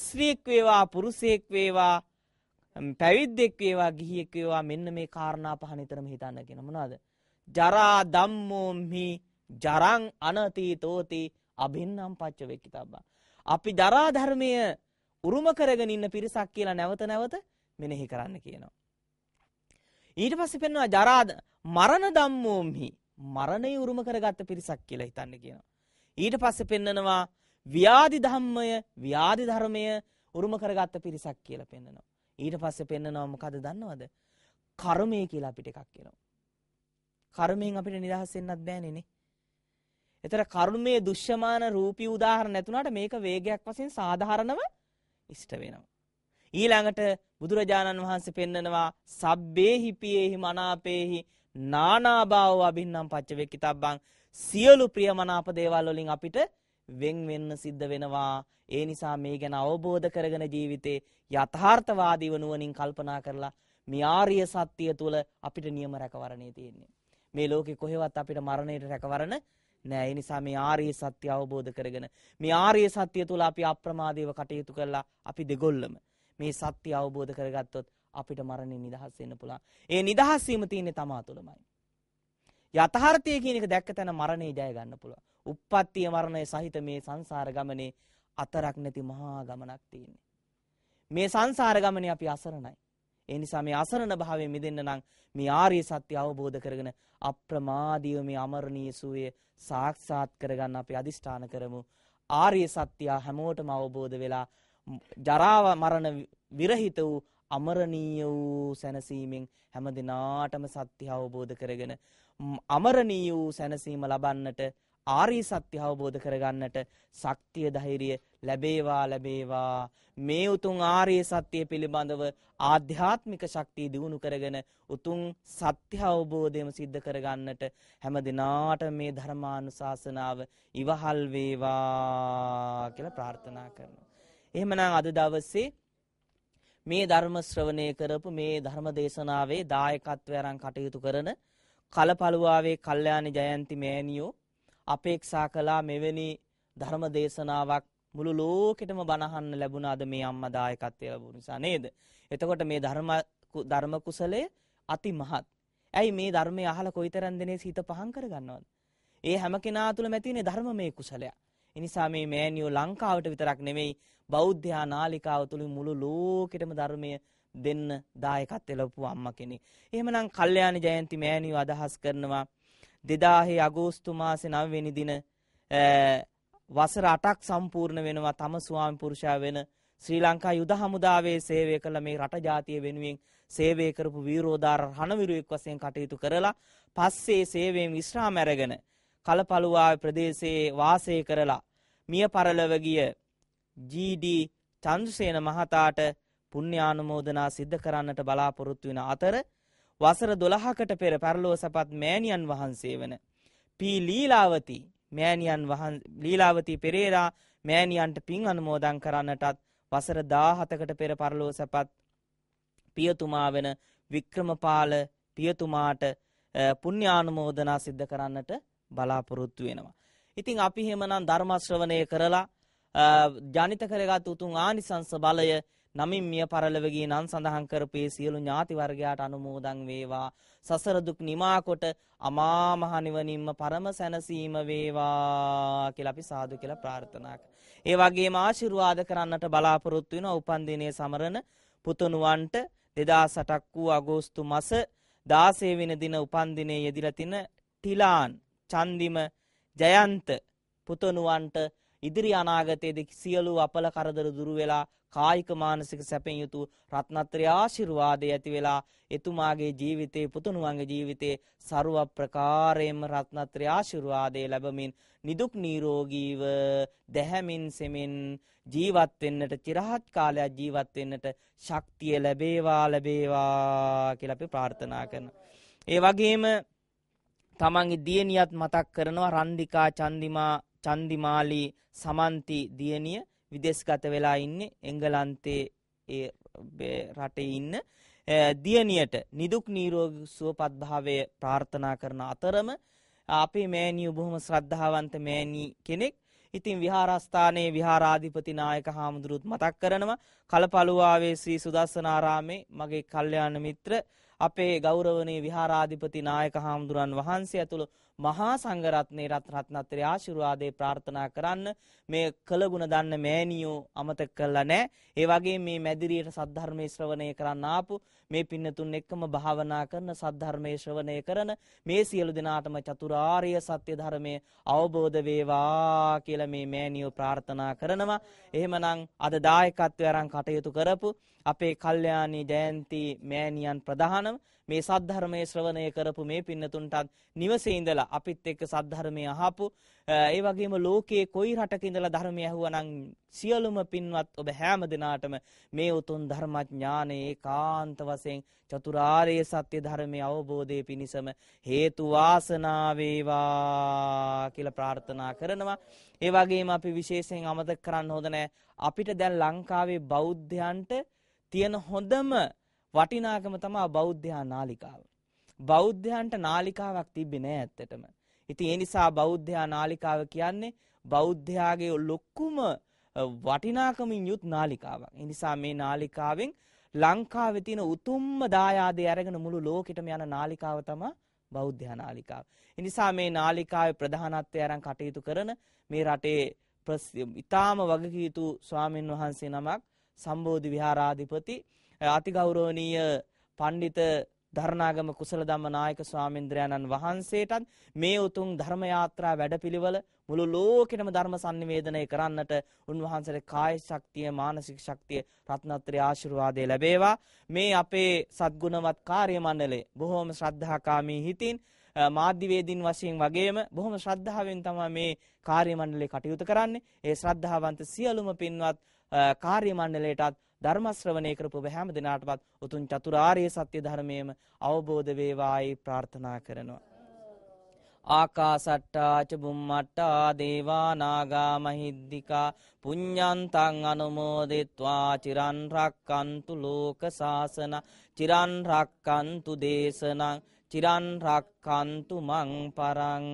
ස්ත්‍රියෙක් වේවා පුරුෂයෙක් වේවා පැවිද්දෙක් වේවා ගිහියෙක් වේවා මෙන්න මේ කාරණා පහ නිතරම හිතන්න කියන මොනවද? ජරා ධම්මෝ මි ජරං අනතීතෝති අභින්නම් පච්චවේකිතාබා. අපි ජරා ධර්මය උරුම කරගෙන ඉන්න පිරිසක් කියලා නැවත නැවත මෙනෙහි කරන්න කියනවා. ඊට පස්සේ පෙන්වනවා ජරා මරණ ධම්මෝම්හි මරණය උරුම කරගත්ත පිරිසක් කියලා හිතන්න කියනවා. ඊට පස්සේ පෙන්නනවා ව්‍යාධි ධම්මය ව්‍යාධි ධර්මය උරුම කරගත්ත පිරිසක් කියලා පෙන්නනවා. ඊට පස්සේ පෙන්නනවා මොකද දන්නවද? කර්මය කියලා අපිට එකක් කියනවා. කර්මයෙන් අපිට නිදහස් වෙන්නත් බෑනේ එතර කර්මයේ දුෂ්‍යමාන රූපී උදාහරණ නැතුණාට මේක වේගයක් වශයෙන් සාධාරණව ඉෂ්ට වෙනවා. ඊළඟට බුදුරජාණන් වහන්සේ පෙන්නනවා සබ්බේහි පියේහි මනාපේහි නානාභාව අභින්නම් පච්චවෙක්කිතබ්බං සියලු ප්‍රියමනාප දේවල් වලින් අපිට වෙන් වෙන්න සිද්ධ වෙනවා. ඒ නිසා මේ ගැන අවබෝධ කරගෙන ජීවිතේ යථාර්ථවාදීව නුවණින් කල්පනා කරලා මේ ආර්ය සත්‍ය තුල අපිට නියම රැකවරණේ තියෙන්නේ. මේ ලෝකේ කොහෙවත් අපිට මරණයට රැකවරණ නෑ. ඒ නිසා මේ ආර්ය සත්‍ය අවබෝධ කරගෙන මේ ආර්ය සත්‍ය තුල අපි අප්‍රමාදීව කටයුතු කරලා අපි දෙගොල්ලම මේ සත්‍ය අවබෝධ කරගත්තොත් අපිට මරණින් නිදහස් වෙන්න පුළුවන්. ඒ නිදහස් වීම තියෙන්නේ තමා තුළමයි. යථාර්ථය කියන එක දැක්ක තැන මරණය ජය ගන්න පුළුවන්. උප්පත්තිය මරණය සහිත මේ සංසාර ගමනේ අතරක් නැති මහා ගමනක් තියෙන්නේ. මේ සංසාර ගමනේ අපි අසරණයි. ඒ නිසා මේ අසරණ භාවයෙන් මිදෙන්න නම් මේ ආර්ය සත්‍ය අවබෝධ කරගෙන අප්‍රමාදීව මේ අමරණීය සුවය සාක්ෂාත් කරගන්න අපි අදිෂ්ඨාන කරමු. ආර්ය සත්‍ය හැමෝටම අවබෝධ වෙලා ජරාව මරණ විරහිත වූ අමරණීය වූ සැනසීමෙන් හැම දිනාටම සත්‍ය අවබෝධ කරගෙන අමරණීය වූ සැනසීම ලබන්නට ආර්ය සත්‍ය අවබෝධ කරගන්නට ශක්තිය ධෛර්යය ලැබේවා ලැබේවා මේ උතුම් ආර්ය සත්‍ය පිළිබඳව ආධ්‍යාත්මික ශක්තිය දිනු කරගෙන උතුම් සත්‍ය අවබෝධයම සිද්ධ කරගන්නට හැම දිනාට මේ ධර්මානුශාසනාව ඉවහල් වේවා කියලා ප්‍රාර්ථනා කරනවා. එහෙමනම් අද දවසේ මේ ධර්ම ශ්‍රවණය කරපු මේ ධර්ම දේශනාවේ දායකත්වය අරන් කටයුතු කරන කලපලුවාවේ කල්යාණි ජයන්ති මෑණියෝ අපේක්ෂා කළා මෙවැනි ධර්ම දේශනාවක් මුළු ලෝකෙටම බණහන්න ලැබුණා අද මේ අම්මා දායකත්වය ලැබුණ නිසා නේද? එතකොට මේ ධර්ම ධර්ම කුසලය අති මහත්. ඇයි මේ ධර්මය අහලා කොයිතරම් දෙනේ සිත පහන් කරගන්නවද? ඒ හැම කෙනා තුළම ඇති වෙන ධර්මමය කුසලයක්. එනිසා මේ මෑනියෝ ලංකාවට විතරක් නෙමෙයි බෞද්ධයා නාලිකාව තුළින් මුළු ලෝකෙටම ධර්මය දෙන්න දායකත් එලොපු අම්ම කෙනෙක්. එහෙමනම් කල්යාණ ජයන්ති මෑනියෝ අදහස් කරනවා 2000 අගෝස්තු මාසේ 9 වෙනි දින වසර 8ක් සම්පූර්ණ වෙනවා තම ස්වාමි පුරුෂයා වෙන ශ්‍රී ලංකා යුද හමුදාවේ සේවය කළ මේ රට ජාතිය වෙනුවෙන් සේවය කරපු වීරෝදාර රණවිරුවෙක් වශයෙන් කටයුතු කරලා පස්සේ සේවයෙන් විශ්‍රාම අරගෙන කලපලුවා ප්‍රදේශයේ වාසය කරලා මිය පරලව ගිය ජී.ඩී. චන්ද්‍රසේන මහතාට පුණ්‍යානුමෝදනා සිද්ධ කරන්නට බලාපොරොත්තු වෙන අතර වසර 12කට පෙර පරලොව සපත් මෑණියන් වහන්සේ වන පී ලීලාවති මෑණියන් ලීලාවති පෙරේරා මෑණියන්ට පින් අනුමෝදන් කරන්නටත් වසර 17කට පෙර පරලොව සපත් පියතුමා වෙන වික්‍රමපාල පියතුමාට පුණ්‍යානුමෝදනා සිද්ධ කරන්නට බලාපොරොත්තු වෙනවා. ඉතින් අපි එහෙමනම් ධර්ම ශ්‍රවණය කරලා ජනිත කරගත් උතුම් ආනිසංස බලය නමින් මිය පරලව ගිය නම් සඳහන් කරපේ සියලු ඥාති වර්ගයාට අනුමෝදන් වේවා සසර දුක් නිමා කොට අමා මහ නිවනින්ම පරම සැනසීම වේවා කියලා අපි සාදු කියලා ප්‍රාර්ථනා කරා. ඒ වගේම ආශිර්වාද කරන්නට බලාපොරොත්තු වෙන උපන් දිනයේ සමරන පුතුණුවන්ට 2008ක් වූ අගෝස්තු මාස 16 වෙනි දින උපන් දිනයේ යෙදිලා තින ටිලාන් චන්දිම ජයන්ත පුතනුවන්ට ඉදිරි අනාගතයේද සියලු අපල කරදර දුරු වෙලා කායික මානසික සැපෙන් යුතු රත්නත්‍රය ආශිර්වාදය ඇති වෙලා එතුමාගේ ජීවිතේ පුතුණුවන්ගේ ජීවිතේ ਸਰව ප්‍රකාරයෙන්ම රත්නත්‍රය ආශිර්වාදය ලැබමින් නිදුක් නිරෝගීව දැහැමින් සෙමින් ජීවත් වෙන්නට চিරහත් කාලයක් ජීවත් වෙන්නට ශක්තිය ලැබේවා ලැබේවා කියලා අපි ප්‍රාර්ථනා කරනවා. ඒ වගේම තමන්ගේ දියණියත් මතක් කරනවා රන්දිකා චන්දිමා චන්දිමාලි සමන්ති දියණිය විදේශගත වෙලා ඉන්නේ එංගලන්තයේ ඒ රටේ ඉන්න දියණියට නිදුක් නිරෝගී සුවපත් භාවය ප්‍රාර්ථනා කරන අතරම අපේ මෑණියෝ බොහොම ශ්‍රද්ධාවන්ත මෑණී කෙනෙක්. ඉතින් විහාරස්ථානයේ විහාරාධිපති නායක හාමුදුරුවොත් මතක් කරනවා කලපලුවාවේ ශ්‍රී සුදස්සනාරාමේ මගේ කල්යාණ මිත්‍ර අපේ ගෞරවනීය විහාරාධිපති නායක හාමුදුරන් වහන්සේ ඇතුළු මහා සංඝරත්නයේ රත්නත්‍රය ආශිර්වාදේ ප්‍රාර්ථනා කරන්න මේ කළගුණ දන්න මෑණියෝ අමතක කළා නෑ. ඒ වගේ මේ මැදිරියට සද්ධර්මයේ ශ්‍රවණය කරන්න ආපු මේ පින්නතුන් එක්කම භාවනා කරන සද්ධර්මයේ ශ්‍රවණය කරන මේ සියලු දෙනාටම චතුරාර්ය සත්‍ය ධර්මය අවබෝධ වේවා කියලා මේ මෑණියෝ ප්‍රාර්ථනා කරනවා. එහෙමනම් අද දායකත්වය අරන් කටයුතු කරපු අපේ කල්යාණී ජයන්ති මෑණියන් ප්‍රධානම මේ සද්ධර්මයේ ශ්‍රවණය කරපු මේ පින්නතුන්ටත් නිවසේ ඉඳලා අපිත් එක්ක සද්ධර්මය අහපු ඒ වගේම ලෝකයේ කොයි රටක ඉඳලා ධර්මය ඇහුවනම් සියලුම පින්වත් ඔබ හැම දිනාටම මේ උතුම් ධර්මඥානයේ ඒකාන්ත වශයෙන් චතුරාර්ය සත්‍ය ධර්මයේ අවබෝධය පිණිසම හේතු වාසනා වේවා කියලා ප්‍රාර්ථනා කරනවා ඒ වගේම අපි විශේෂයෙන් අමතක කරන්න හොඳ නැහැ අපිට දැන් ලංකාවේ බෞද්ධයන්ට තියෙන හොඳම වටිනාකම තමා බෞද්ධයා නාලිකාව. බෞද්ධයන්ට නාලිකාවක් තිබ්බේ නෑ ඇත්තටම. ඉතින් ඒ නිසා බෞද්ධයා නාලිකාව කියන්නේ බෞද්ධයාගේ ලොක්කුම වටිනාකමින් යුත් නාලිකාවක්. ඒ නිසා මේ නාලිකාවෙන් ලංකාවේ තියෙන උතුම්ම දායාදේ අරගෙන මුළු ලෝකෙටම යන නාලිකාව තමයි බෞද්ධයා නාලිකාව. ඒ නිසා මේ නාලිකාවේ ප්‍රධානත්වය අරන් කටයුතු කරන මේ රටේ ඉතාම වගකීතු ස්වාමින් වහන්සේ නමක් සම්බෝධි විහාරාධිපති අතිගෞරවනීය පණ්ඩිත ධර්ණාගම කුසලදම්ම නායක ස්වාමීන්ද්‍රයන්න් වහන්සේටත් මේ උතුම් ධර්ම යාත්‍රා වැඩපිළිවෙල මුළු ලෝකෙටම ධර්ම sannivedanaya කරන්නට උන්වහන්සේගේ කාය ශක්තිය මානසික ශක්තිය රත්නත්‍රි ආශිර්වාදය ලැබේවා මේ අපේ සත්ගුණවත් කාර්ය මණ්ඩලය බොහෝම ශ්‍රද්ධාකාමී හිතින් මාධ්‍යවේදීන් වශයෙන් වගේම බොහොම ශ්‍රද්ධාවෙන් තමයි මේ කාර්ය මණ්ඩලය කටයුතු කරන්නේ ඒ ශ්‍රද්ධාවන්ත සියලුම පින්වත් කාර්ය මණ්ඩලයටත් ධර්ම ශ්‍රවණය කරපු හැම දිනාටමත් උතුම් චතුරාර්ය සත්‍ය ධර්මයේම අවබෝධ වේවායි ප්‍රාර්ථනා කරනවා. ආකාසට්ටා ච බුම්මට්ටා දේවා නාග මහිද්దికා පුඤ්ඤන්තං අනුමෝදිත්වා චිරන් රැක්කන්තු ලෝක සාසන චිරන් රැක්කන්තු දේශනං චිරන් රැක්කන්තු මං පරං